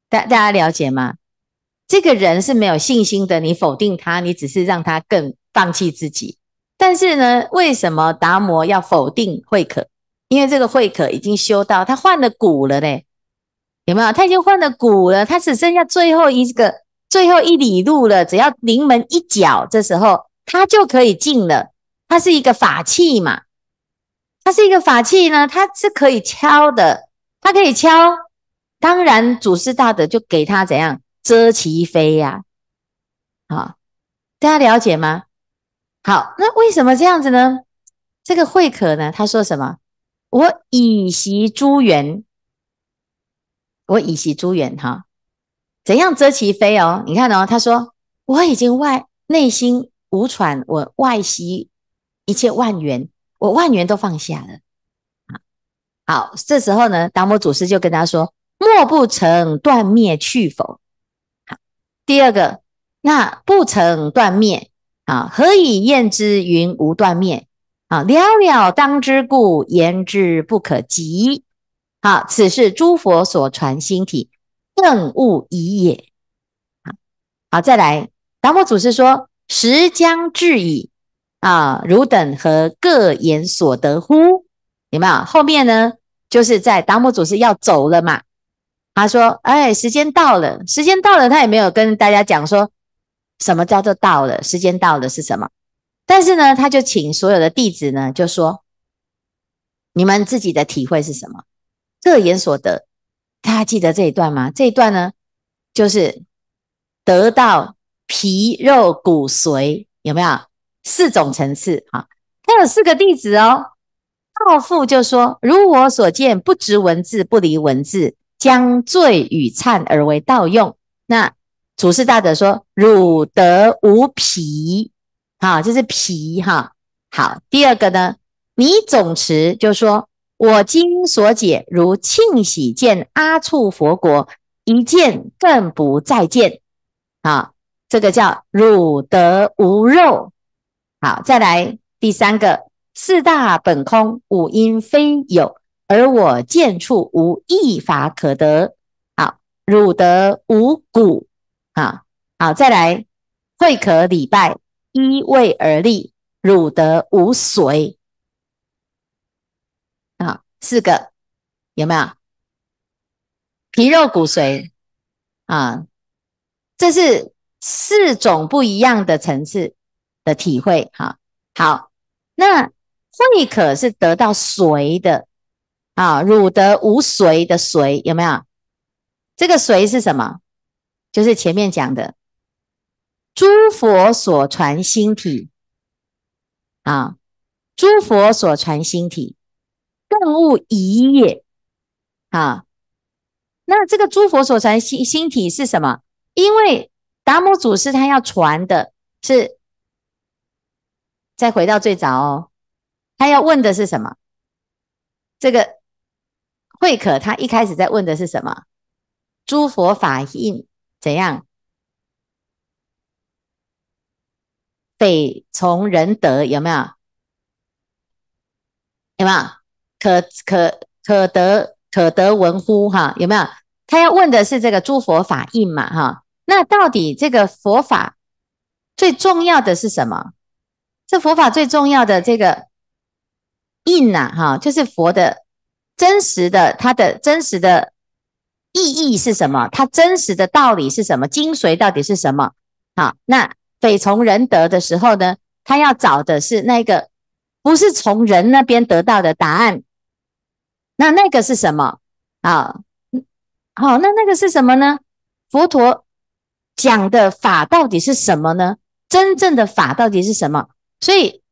大大家了解吗？这个人是没有信心的，你否定他，你只是让他更放弃自己。但是呢，为什么达摩要否定慧可？因为这个慧可已经修到他换了骨了嘞，有没有？他已经换了骨了，他只剩下最后一个。最后一里路了，只要临门一脚，这时候他就可以进了。它是一个法器嘛？它是一个法器呢，它是可以敲的，它可以敲。当然，祖师大德就给他怎样遮其非呀？好，大家了解吗？好，那为什么这样子呢？这个慧可呢，他说什么？我以习诸缘，我以习诸缘哈。怎样遮其非哦？你看哦，他说我已经外内心无喘，我外息一切万缘，我万缘都放下了啊。好，这时候呢，达摩祖师就跟他说：莫不成断灭去否？好，第二个，那不成断灭啊？何以言之？云无断灭啊？了了当知故，言之不可及。好，此是诸佛所传心体。正悟已也，好，再来。达摩祖师说：“时将至矣，啊，汝等何各言所得乎？”有没有？后面呢，就是在达摩祖师要走了嘛，他说：“哎，时间到了，时间到了。”他也没有跟大家讲说，什么叫做到了，时间到了是什么？但是呢，他就请所有的弟子呢，就说：“你们自己的体会是什么？各言所得。”大家记得这一段吗？这一段呢，就是得到皮肉骨髓，有没有四种层次？哈，他有四个弟子哦。道父就说：“如我所见，不执文字，不离文字，将罪与忏而为道用。”那祖师大德说：“汝得无皮？”好，就是皮哈。好，第二个呢，你总持就说。我今所解，如庆喜见阿处佛国，一见更不再见。啊，这个叫汝得无肉。好，再来第三个，四大本空，五因非有，而我见处无一法可得。好，汝得无骨。啊，好再来，会可礼拜，依位而立，汝得无随。四个有没有？皮肉骨髓啊，这是四种不一样的层次的体会。哈，好，那慧可是得到髓的啊，汝得无髓的髓有没有？这个髓是什么？就是前面讲的诸佛所传心体啊，诸佛所传心体。更物一也，啊！那这个诸佛所传心心体是什么？因为达摩祖师他要传的是，再回到最早哦，他要问的是什么？这个慧可他一开始在问的是什么？诸佛法印怎样得从仁德有没有？有没有？可可可得可得闻乎？哈，有没有？他要问的是这个诸佛法印嘛？哈，那到底这个佛法最重要的是什么？这佛法最重要的这个印呐，哈，就是佛的真实的，它的真实的意义是什么？它真实的道理是什么？精髓到底是什么？好，那从人得的时候呢？他要找的是那个不是从人那边得到的答案。那那个是什么啊？好，那那个是什么呢？佛陀讲的法到底是什么呢？真正的法到底是什么？所以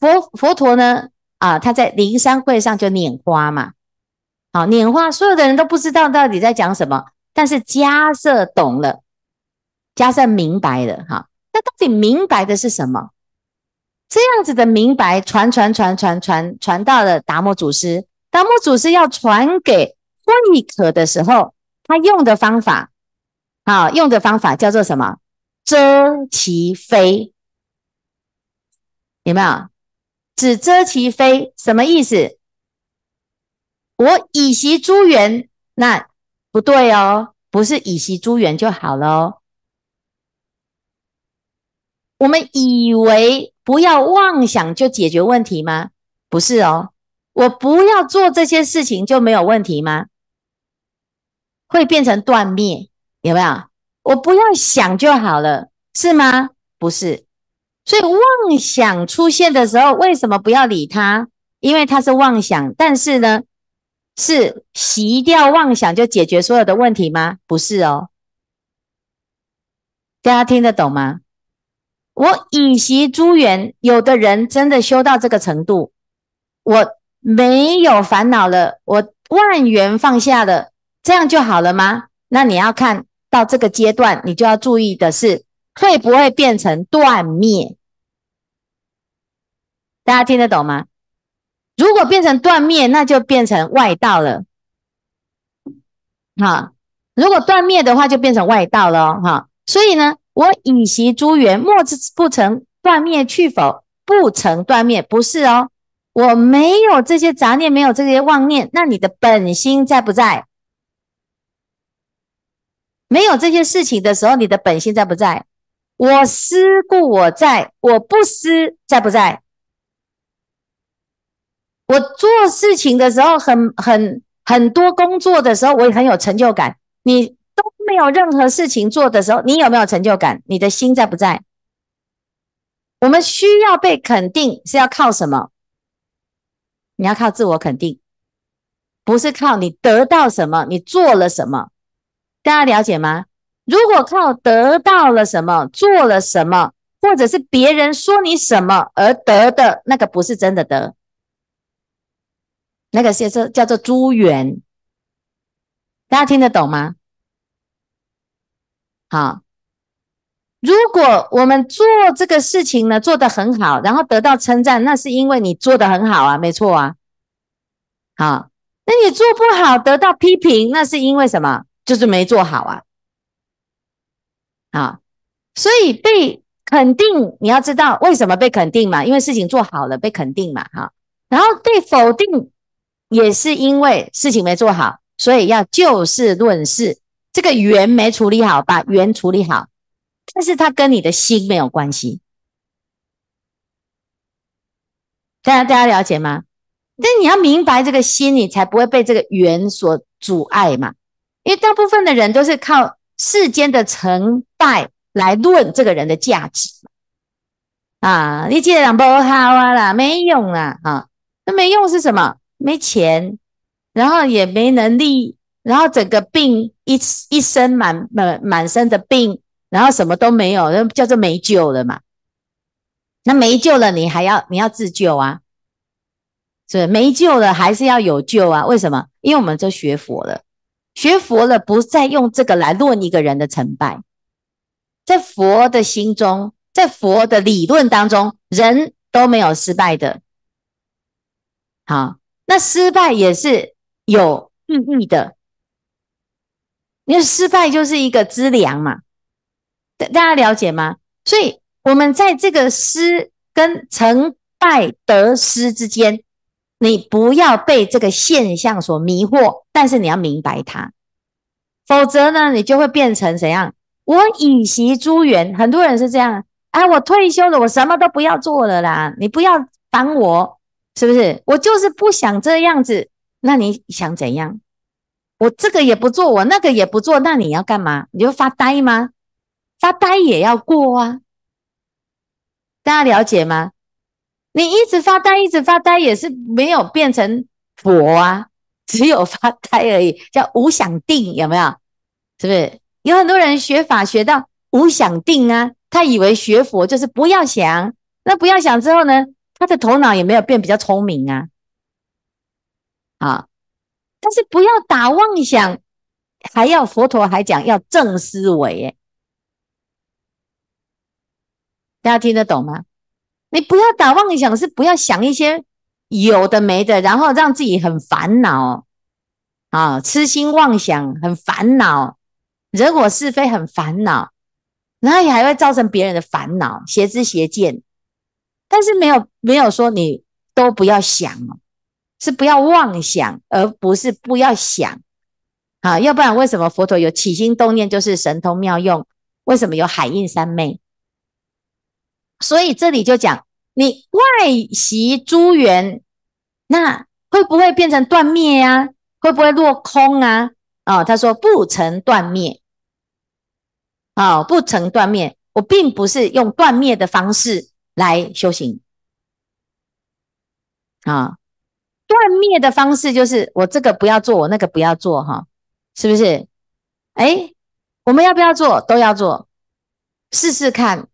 佛佛陀呢啊，他在灵山会上就拈花嘛，好拈花，所有的人都不知道到底在讲什么，但是迦瑟懂了，迦叶明白了哈。那到底明白的是什么？这样子的明白传传传传传传到了达摩祖师。当牧主是要传给会客的时候，他用的方法，啊，用的方法叫做什么？遮其非，有没有？只遮其非，什么意思？我以习诸原，那不对哦，不是以习诸原就好了哦。我们以为不要妄想就解决问题吗？不是哦。我不要做这些事情就没有问题吗？会变成断灭有没有？我不要想就好了，是吗？不是，所以妄想出现的时候，为什么不要理他？因为他是妄想。但是呢，是习掉妄想就解决所有的问题吗？不是哦。大家听得懂吗？我以习诸缘，有的人真的修到这个程度，我。没有烦恼了，我万缘放下了，这样就好了吗？那你要看到这个阶段，你就要注意的是会不会变成断灭？大家听得懂吗？如果变成断灭，那就变成外道了。好，如果断灭的话，就变成外道了。哈，所以呢，我以习诸缘，莫知不成断灭去否？不成断灭，不是哦。我没有这些杂念，没有这些妄念，那你的本心在不在？没有这些事情的时候，你的本心在不在？我思故我在，我不思在不在？我做事情的时候，很很很多工作的时候，我也很有成就感。你都没有任何事情做的时候，你有没有成就感？你的心在不在？我们需要被肯定，是要靠什么？你要靠自我肯定，不是靠你得到什么，你做了什么，大家了解吗？如果靠得到了什么，做了什么，或者是别人说你什么而得的那个，不是真的得，那个叫生叫做朱元。大家听得懂吗？好。如果我们做这个事情呢，做得很好，然后得到称赞，那是因为你做得很好啊，没错啊。好，那你做不好，得到批评，那是因为什么？就是没做好啊。啊，所以被肯定，你要知道为什么被肯定嘛，因为事情做好了被肯定嘛，哈。然后被否定，也是因为事情没做好，所以要就事论事，这个圆没处理好，把圆处理好。但是它跟你的心没有关系，大家大家了解吗？但你要明白这个心，你才不会被这个缘所阻碍嘛。因为大部分的人都是靠世间的成败来论这个人的价值嘛。啊，你得两波好啊啦，没用啊啊，那没用是什么？没钱，然后也没能力，然后整个病一一身满满满身的病。然后什么都没有，那叫做没救了嘛？那没救了，你还要你要自救啊？是没救了，还是要有救啊？为什么？因为我们都学佛了，学佛了不再用这个来论一个人的成败，在佛的心中，在佛的理论当中，人都没有失败的。好，那失败也是有意义的，因为失败就是一个资粮嘛。大家了解吗？所以，我们在这个失跟成败得失之间，你不要被这个现象所迷惑，但是你要明白它，否则呢，你就会变成怎样？我以习诸缘，很多人是这样。哎，我退休了，我什么都不要做了啦，你不要烦我，是不是？我就是不想这样子。那你想怎样？我这个也不做，我那个也不做，那你要干嘛？你就发呆吗？发呆也要过啊，大家了解吗？你一直发呆，一直发呆也是没有变成佛啊，只有发呆而已，叫无想定，有没有？是不是？有很多人学法学到无想定啊，他以为学佛就是不要想，那不要想之后呢，他的头脑也没有变比较聪明啊，啊，但是不要打妄想，还要佛陀还讲要正思维，大家听得懂吗？你不要打妄想，是不要想一些有的没的，然后让自己很烦恼，啊，痴心妄想，很烦恼，惹我是非，很烦恼，然后也还会造成别人的烦恼，邪知邪见。但是没有没有说你都不要想了，是不要妄想，而不是不要想，啊，要不然为什么佛陀有起心动念就是神通妙用？为什么有海印三昧？所以这里就讲你外袭诸缘，那会不会变成断灭呀？会不会落空啊？哦，他说不成断灭，哦，不成断灭。我并不是用断灭的方式来修行，啊，断灭的方式就是我这个不要做，我那个不要做，哈，是不是？哎，我们要不要做都要做，试试看。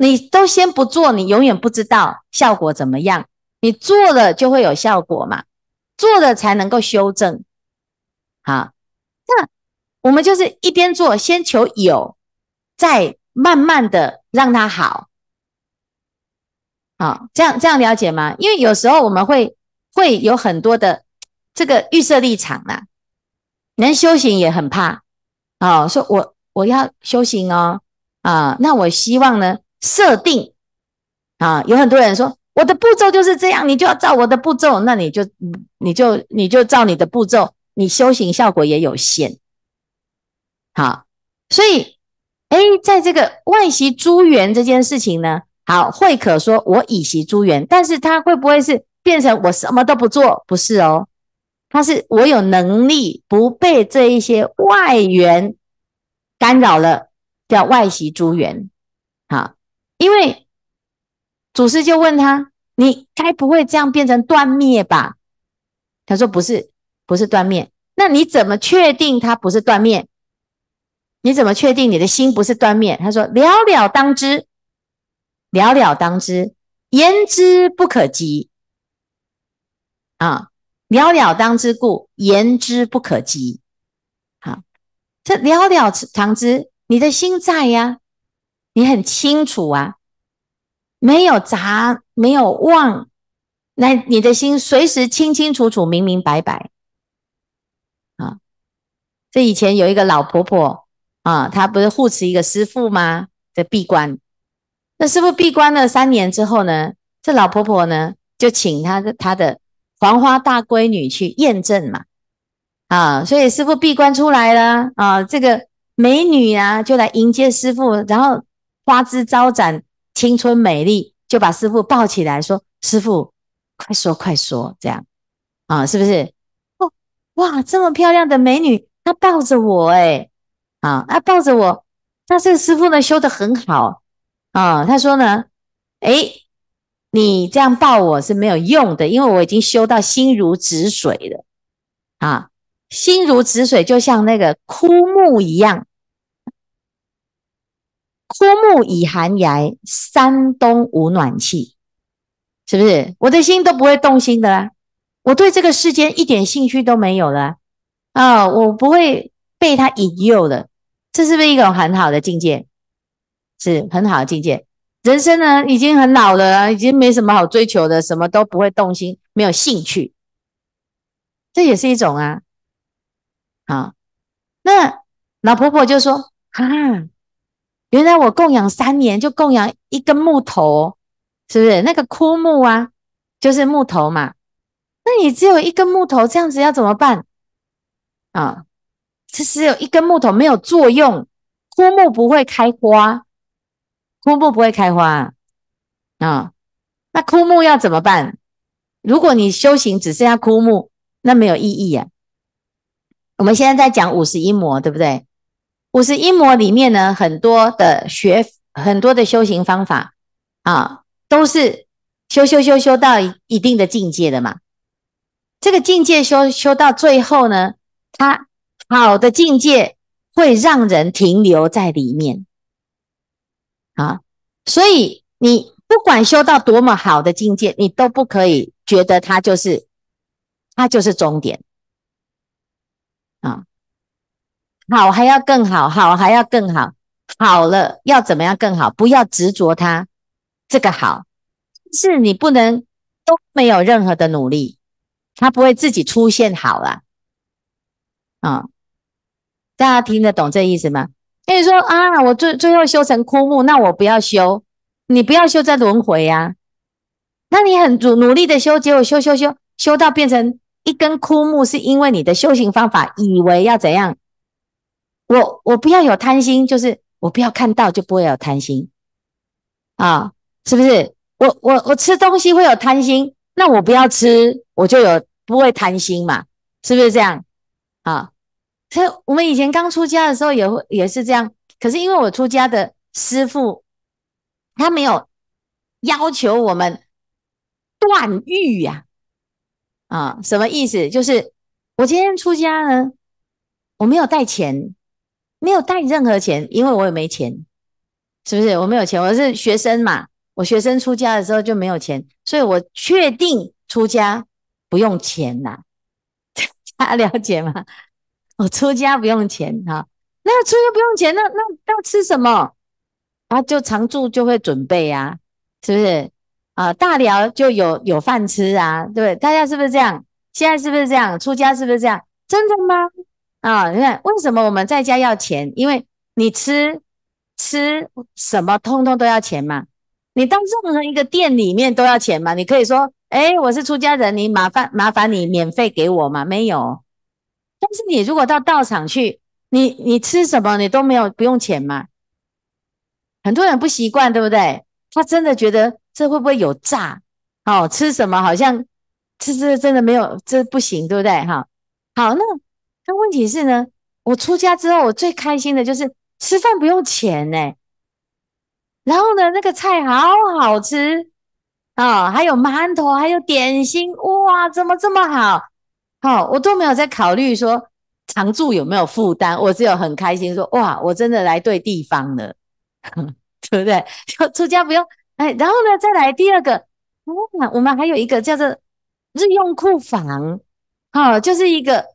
你都先不做，你永远不知道效果怎么样。你做了就会有效果嘛，做了才能够修正。好，那我们就是一边做，先求有，再慢慢的让它好。好，这样这样了解吗？因为有时候我们会会有很多的这个预设立场啦。人修行也很怕哦，说我我要修行哦，啊，那我希望呢。设定啊，有很多人说我的步骤就是这样，你就要照我的步骤，那你就你就你就照你的步骤，你修行效果也有限。好，所以哎，在这个外袭诸缘这件事情呢，好慧可说，我以袭诸缘，但是他会不会是变成我什么都不做？不是哦，他是我有能力不被这一些外缘干扰了，叫外袭诸缘。好。因为祖师就问他：“你该不会这样变成断灭吧？”他说：“不是，不是断灭。那你怎么确定它不是断灭？你怎么确定你的心不是断灭？”他说：“了了当知，了了当知，言之不可及。啊，了了当之故，言之不可及。好，这了了当之，你的心在呀。”你很清楚啊，没有杂，没有妄，那你的心随时清清楚楚、明明白白啊。这以前有一个老婆婆啊，她不是护持一个师父吗？在闭关。那师父闭关了三年之后呢，这老婆婆呢就请她她的黄花大闺女去验证嘛啊。所以师父闭关出来了啊，这个美女啊就来迎接师父，然后。花枝招展，青春美丽，就把师傅抱起来说：“师傅，快说快说，这样啊，是不是？哦，哇，这么漂亮的美女，她抱着我，哎，啊，她抱着我，那这个师傅呢，修的很好，啊，他说呢，哎，你这样抱我是没有用的，因为我已经修到心如止水了，啊，心如止水就像那个枯木一样。”枯木已寒崖，三冬无暖气，是不是我的心都不会动心的？啦，我对这个世间一点兴趣都没有了啊！我不会被它引诱的，这是不是一种很好的境界？是很好的境界。人生呢，已经很老了，已经没什么好追求的，什么都不会动心，没有兴趣，这也是一种啊。好，那老婆婆就说：“哈哈。”原来我供养三年就供养一根木头，是不是？那个枯木啊，就是木头嘛。那你只有一根木头，这样子要怎么办？啊，只有一根木头没有作用，枯木不会开花，枯木不会开花啊。那枯木要怎么办？如果你修行只剩下枯木，那没有意义啊。我们现在在讲五十一魔，对不对？五十一魔里面呢，很多的学，很多的修行方法啊，都是修修修修到一定的境界的嘛。这个境界修修到最后呢，它好的境界会让人停留在里面啊。所以你不管修到多么好的境界，你都不可以觉得它就是它就是终点。好还要更好，好还要更好，好了要怎么样更好？不要执着它，这个好，是你不能都没有任何的努力，它不会自己出现好了。啊，大家听得懂这意思吗？因你说啊，我最最后修成枯木，那我不要修，你不要修，再轮回呀。那你很努努力的修，结果修修修修到变成一根枯木，是因为你的修行方法，以为要怎样？我我不要有贪心，就是我不要看到就不会有贪心啊，是不是？我我我吃东西会有贪心，那我不要吃，我就有不会贪心嘛，是不是这样？啊，所以我们以前刚出家的时候，也也是这样。可是因为我出家的师父，他没有要求我们断欲呀，啊，什么意思？就是我今天出家呢，我没有带钱。没有带任何钱，因为我也没钱，是不是？我没有钱，我是学生嘛，我学生出家的时候就没有钱，所以我确定出家不用钱呐。家了解吗？我出家不用钱哈，那出家不用钱，那那要吃什么？啊，就常住就会准备呀，是不是？啊，大寮就有有饭吃啊，对，大家是不是这样？现在是不是这样？出家是不是这样？真的吗？啊，你看为什么我们在家要钱？因为你吃吃什么，通通都要钱嘛。你到任何一个店里面都要钱嘛。你可以说，哎，我是出家人，你麻烦麻烦你免费给我嘛？没有。但是你如果到道场去，你你吃什么，你都没有不用钱嘛。很多人不习惯，对不对？他真的觉得这会不会有诈？哦，吃什么好像吃吃真的没有，这不行，对不对？哈，好那。但问题是呢，我出家之后，我最开心的就是吃饭不用钱呢。然后呢，那个菜好好吃哦，还有馒头，还有点心，哇，怎么这么好？好，我都没有在考虑说常住有没有负担，我只有很开心说哇，我真的来对地方了，对不对？出家不用哎，然后呢，再来第二个，哦，我们还有一个叫做日用库房，好，就是一个。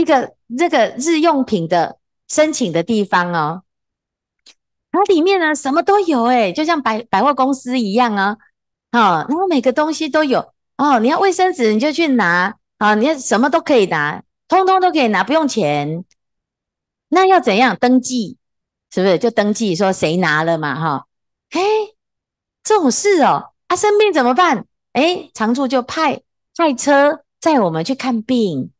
一个这个日用品的申请的地方哦，它里面呢什么都有，哎，就像百百货公司一样啊，哦，然后每个东西都有哦，你要卫生纸你就去拿啊，你要什么都可以拿，通通都可以拿，不用钱。那要怎样登记？是不是就登记说谁拿了嘛？哈，哎，这种事哦，啊，生病怎么办？哎，常驻就派派车载我们去看病。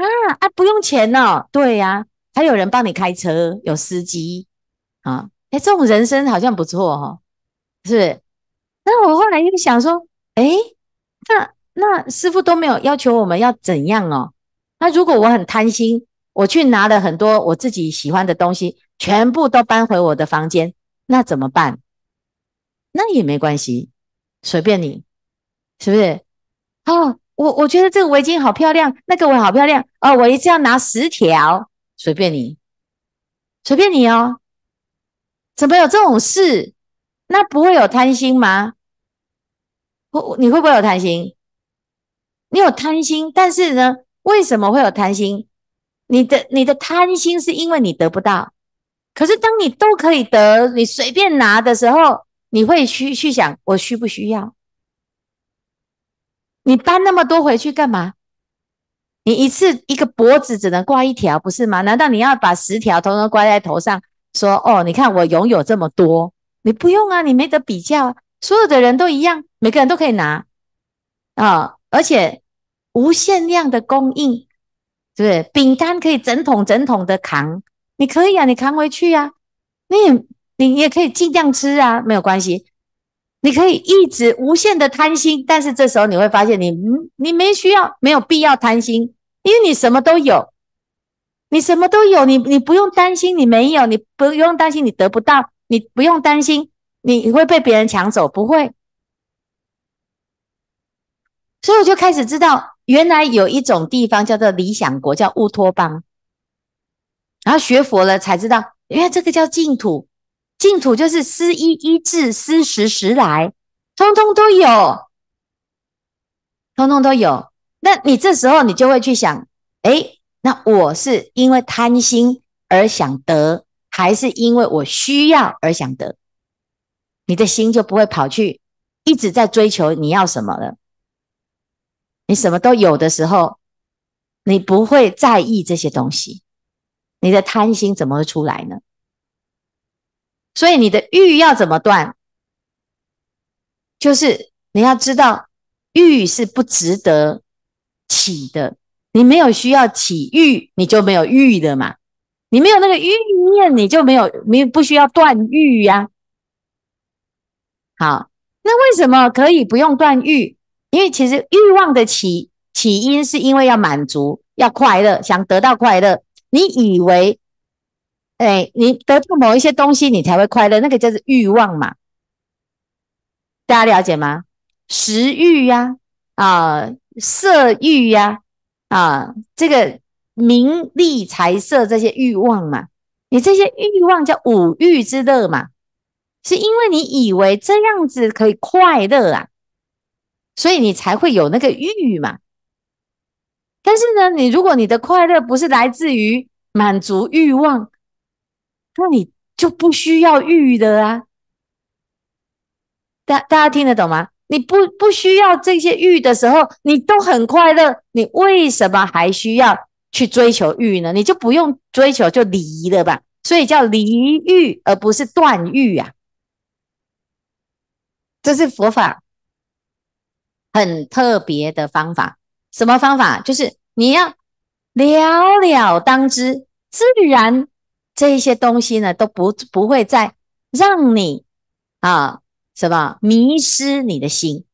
啊，啊，不用钱哦，对呀，还有人帮你开车，有司机啊，哎，这种人生好像不错哈，是。那我后来又想说，哎，那那师傅都没有要求我们要怎样哦，那如果我很贪心，我去拿了很多我自己喜欢的东西，全部都搬回我的房间，那怎么办？那也没关系，随便你，是不是？哦。我我觉得这个围巾好漂亮，那个围好漂亮哦，我一次要拿十条，随便你，随便你哦。怎么有这种事？那不会有贪心吗？我你会不会有贪心？你有贪心，但是呢，为什么会有贪心？你的你的贪心是因为你得不到，可是当你都可以得，你随便拿的时候，你会去去想，我需不需要？你搬那么多回去干嘛？你一次一个脖子只能挂一条，不是吗？难道你要把十条通通挂在头上？说哦，你看我拥有这么多，你不用啊，你没得比较，所有的人都一样，每个人都可以拿啊，而且无限量的供应，对不对？饼干可以整桶整桶的扛，你可以啊，你扛回去啊，你也你也可以尽量吃啊，没有关系。你可以一直无限的贪心，但是这时候你会发现，你你没需要，没有必要贪心，因为你什么都有，你什么都有，你你不用担心你没有，你不用担心你得不到，你不用担心你会被别人抢走，不会。所以我就开始知道，原来有一种地方叫做理想国，叫乌托邦。然后学佛了才知道，因为这个叫净土。净土就是思一一至，思十十来，通通都有，通通都有。那你这时候你就会去想，哎，那我是因为贪心而想得，还是因为我需要而想得？你的心就不会跑去一直在追求你要什么了。你什么都有的时候，你不会在意这些东西，你的贪心怎么会出来呢？所以你的欲要怎么断？就是你要知道欲是不值得起的，你没有需要起欲，你就没有欲的嘛。你没有那个欲念，你就没有，你不需要断欲呀。好，那为什么可以不用断欲？因为其实欲望的起起因是因为要满足、要快乐、想得到快乐。你以为？对你得到某一些东西，你才会快乐，那个叫做欲望嘛。大家了解吗？食欲呀，啊，色欲呀，啊，这个名利财色这些欲望嘛，你这些欲望叫五欲之乐嘛，是因为你以为这样子可以快乐啊，所以你才会有那个欲嘛。但是呢，你如果你的快乐不是来自于满足欲望，那你就不需要欲的啊？大大家听得懂吗？你不不需要这些欲的时候，你都很快乐。你为什么还需要去追求欲呢？你就不用追求，就离了吧。所以叫离欲，而不是断欲啊。这是佛法很特别的方法。什么方法？就是你要了了当知，自然。这一些东西呢，都不不会再让你啊什么迷失你的心，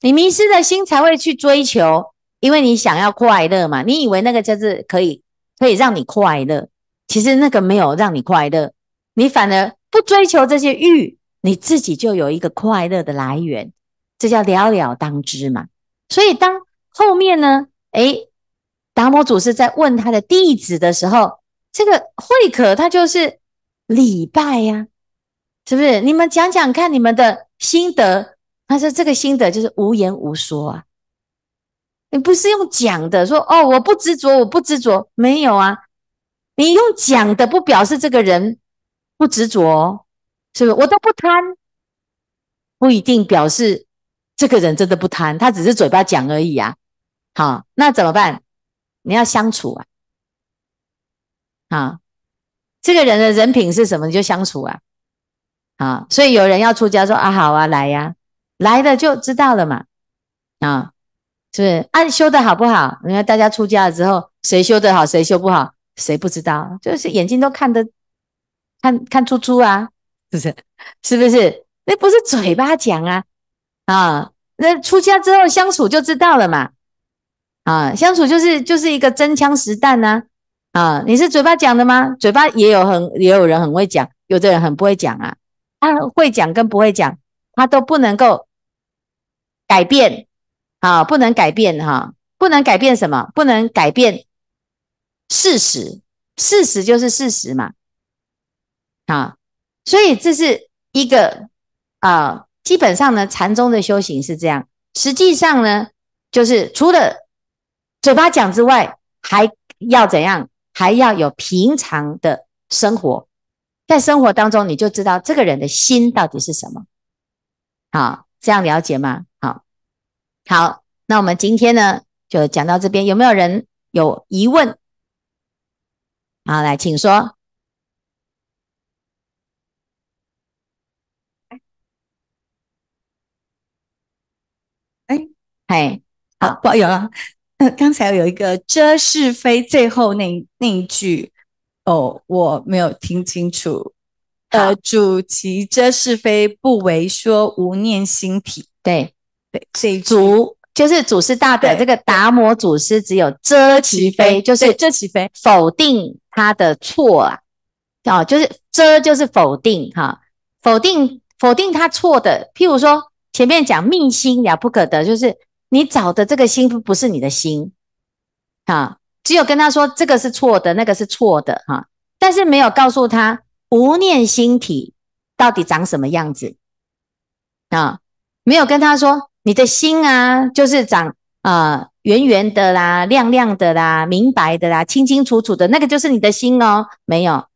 你迷失的心才会去追求，因为你想要快乐嘛，你以为那个就是可以可以让你快乐，其实那个没有让你快乐，你反而不追求这些欲，你自己就有一个快乐的来源，这叫了了当之嘛。所以当后面呢，诶达摩祖师在问他的弟子的时候。这个会可，他就是礼拜呀，是不是？你们讲讲看，你们的心得。他说这个心得就是无言无说啊，你不是用讲的说哦，我不执着，我不执着，没有啊，你用讲的不表示这个人不执着，是不是？我都不贪，不一定表示这个人真的不贪，他只是嘴巴讲而已啊。好，那怎么办？你要相处啊。啊，这个人的人品是什么？就相处啊，啊，所以有人要出家说啊，好啊，来呀，来了就知道了嘛，啊，是不是？啊，修的好不好？你看大家出家了之后，谁修的好，谁修不好，谁不知道？就是眼睛都看得看看出出啊，是不是？是不是？那不是嘴巴讲啊，啊，那出家之后相处就知道了嘛，啊，相处就是就是一个真枪实弹啊。啊，你是嘴巴讲的吗？嘴巴也有很，也有人很会讲，有的人很不会讲啊。他会讲跟不会讲，他都不能够改变啊，不能改变哈，不能改变什么？不能改变事实，事实就是事实嘛。啊，所以这是一个啊，基本上呢，禅宗的修行是这样。实际上呢，就是除了嘴巴讲之外，还要怎样？还要有平常的生活，在生活当中你就知道这个人的心到底是什么。好，这样了解吗？好好，那我们今天呢就讲到这边，有没有人有疑问？好，来，请说。哎，哎，好，没有。刚才有一个遮是非，最后那那一句，哦，我没有听清楚。呃，主其遮是非，不为说，无念心体。对对，主就是祖师大德这个达摩祖师，只有遮其非，就是遮其非，否定他的错啊。哦，就是遮，就是否定哈，否定否定他错的。譬如说前面讲命心了不可得，就是。你找的这个心不是你的心啊！只有跟他说这个是错的，那个是错的啊！但是没有告诉他无念心体到底长什么样子啊？没有跟他说你的心啊，就是长啊圆圆的啦、亮亮的啦、明白的啦、清清楚楚的那个就是你的心哦。没有，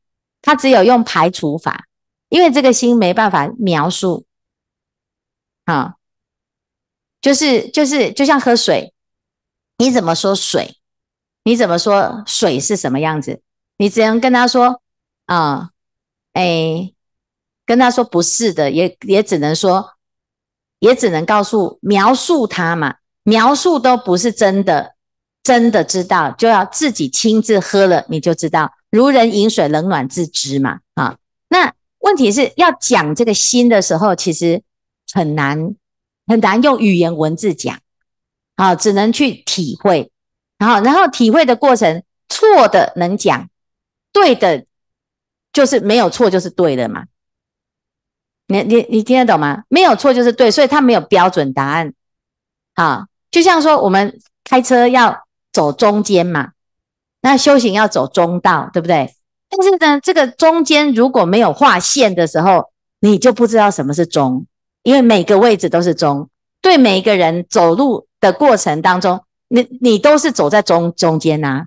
他只有用排除法，因为这个心没办法描述啊。就是就是，就像喝水，你怎么说水？你怎么说水是什么样子？你只能跟他说啊，哎，跟他说不是的，也也只能说，也只能告诉描述他嘛，描述都不是真的，真的知道就要自己亲自喝了，你就知道，如人饮水，冷暖自知嘛。啊，那问题是要讲这个心的时候，其实很难。很难用语言文字讲，好，只能去体会，然后，然后体会的过程，错的能讲，对的，就是没有错就是对的嘛。你你你听得懂吗？没有错就是对，所以它没有标准答案。好，就像说我们开车要走中间嘛，那修行要走中道，对不对？但是呢，这个中间如果没有划线的时候，你就不知道什么是中。因为每个位置都是中，对每一个人走路的过程当中，你你都是走在中中间呐。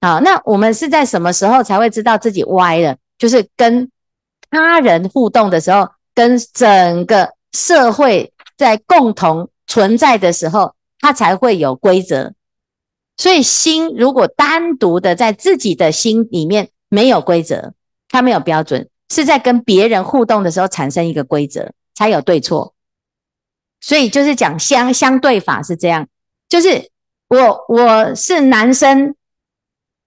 好，那我们是在什么时候才会知道自己歪了？就是跟他人互动的时候，跟整个社会在共同存在的时候，它才会有规则。所以心如果单独的在自己的心里面没有规则，它没有标准，是在跟别人互动的时候产生一个规则。才有对错，所以就是讲相相对法是这样，就是我我是男生，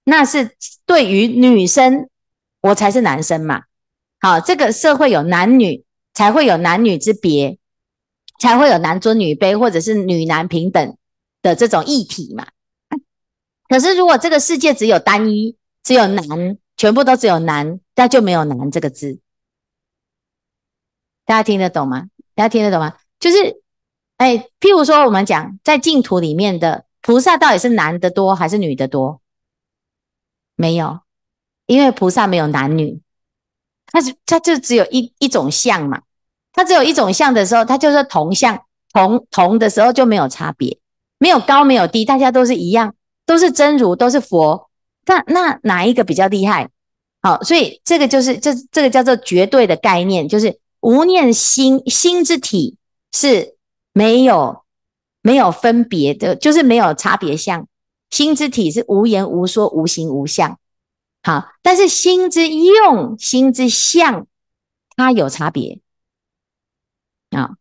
那是对于女生，我才是男生嘛。好，这个社会有男女，才会有男女之别，才会有男尊女卑或者是女男平等的这种议题嘛。可是如果这个世界只有单一，只有男，全部都只有男，那就没有男这个字。大家听得懂吗？大家听得懂吗？就是，哎，譬如说，我们讲在净土里面的菩萨，到底是男的多还是女的多？没有，因为菩萨没有男女，它是它就只有一一种相嘛。它只有一种相的时候，它就是同相同同的时候就没有差别，没有高没有低，大家都是一样，都是真如，都是佛。那那哪一个比较厉害？好，所以这个就是这这个叫做绝对的概念，就是。无念心，心之体是没有没有分别的，就是没有差别相。心之体是无言无说、无形无相。好，但是心之用心之相，它有差别啊。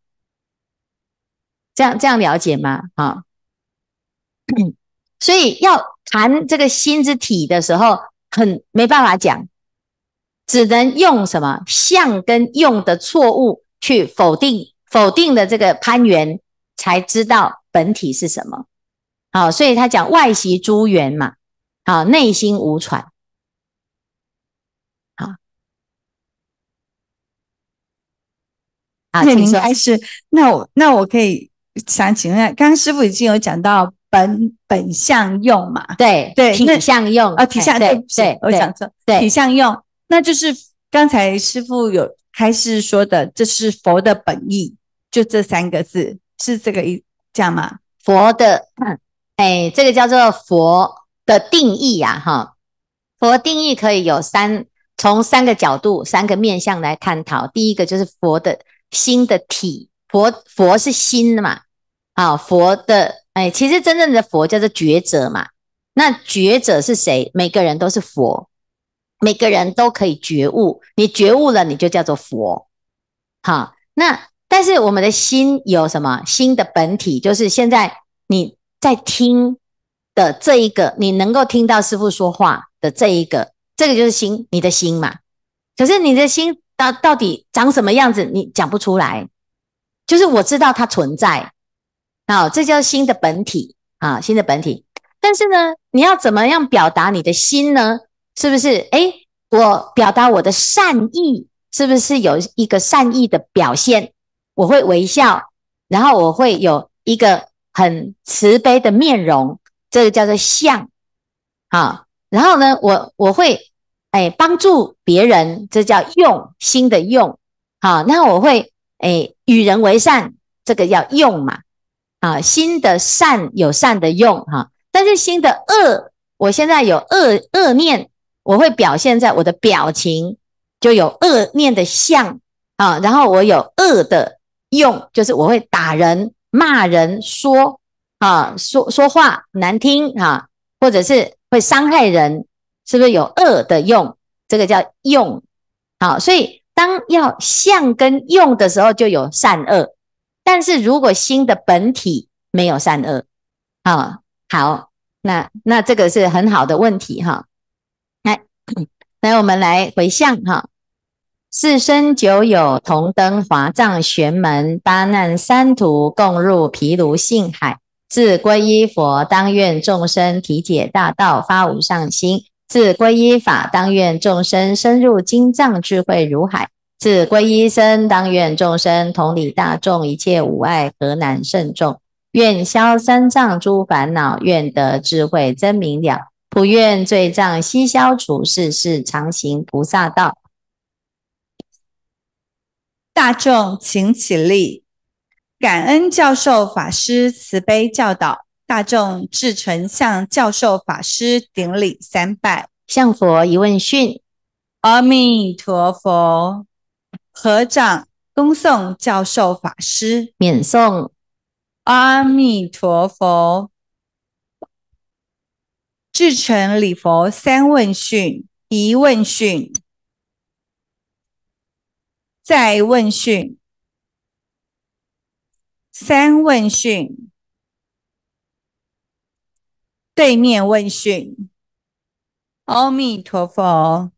这样这样了解吗？啊，所以要谈这个心之体的时候，很没办法讲。只能用什么相跟用的错误去否定否定的这个攀缘，才知道本体是什么。好，所以他讲外袭诸缘嘛，好内心无喘。好，那您开始，那我那我可以想请问，刚刚师傅已经有讲到本本相用嘛？对对，体相用啊，体相对对，我想说体相用。那就是刚才师傅有开始说的，这是佛的本意，就这三个字是这个意这样吗？佛的，哎，这个叫做佛的定义呀，哈。佛定义可以有三，从三个角度、三个面向来探讨。第一个就是佛的心的体，佛佛是心嘛，啊，佛的，哎，其实真正的佛叫做觉者嘛。那觉者是谁？每个人都是佛。每个人都可以觉悟，你觉悟了，你就叫做佛。好，那但是我们的心有什么？心的本体就是现在你在听的这一个，你能够听到师父说话的这一个，这个就是心，你的心嘛。可是你的心到到底长什么样子，你讲不出来。就是我知道它存在，好，这叫心的本体啊，心的本体。但是呢，你要怎么样表达你的心呢？是不是？哎，我表达我的善意，是不是有一个善意的表现？我会微笑，然后我会有一个很慈悲的面容，这个叫做相。啊。然后呢，我我会哎帮助别人，这叫用心的用。啊。那我会哎与人为善，这个要用嘛？啊，心的善有善的用哈，但是心的恶，我现在有恶恶念。我会表现在我的表情，就有恶念的相啊，然后我有恶的用，就是我会打人、骂人、说啊，说说话难听啊，或者是会伤害人，是不是有恶的用？这个叫用，好，所以当要相跟用的时候，就有善恶。但是如果心的本体没有善恶，啊，好，那那这个是很好的问题哈。来，我们来回向哈。四生九有同登华藏玄门，八难三途共入毗卢性海。自皈依佛，当愿众生体解大道，发无上心；自皈依法，当愿众生深入经藏，智慧如海；自皈依僧，当愿众生同理大众，一切无碍，何难甚重？愿消三藏诸烦恼，愿得智慧真明了。普愿罪障悉消除，世世常行菩萨道。大众请起立，感恩教授法师慈悲教导。大众至诚向教授法师顶礼三拜，向佛一问讯。阿弥陀佛，合掌恭送教授法师，免送。阿弥陀佛。至诚礼佛三问讯，一问讯，再问讯，三问讯，对面问讯，阿弥陀佛。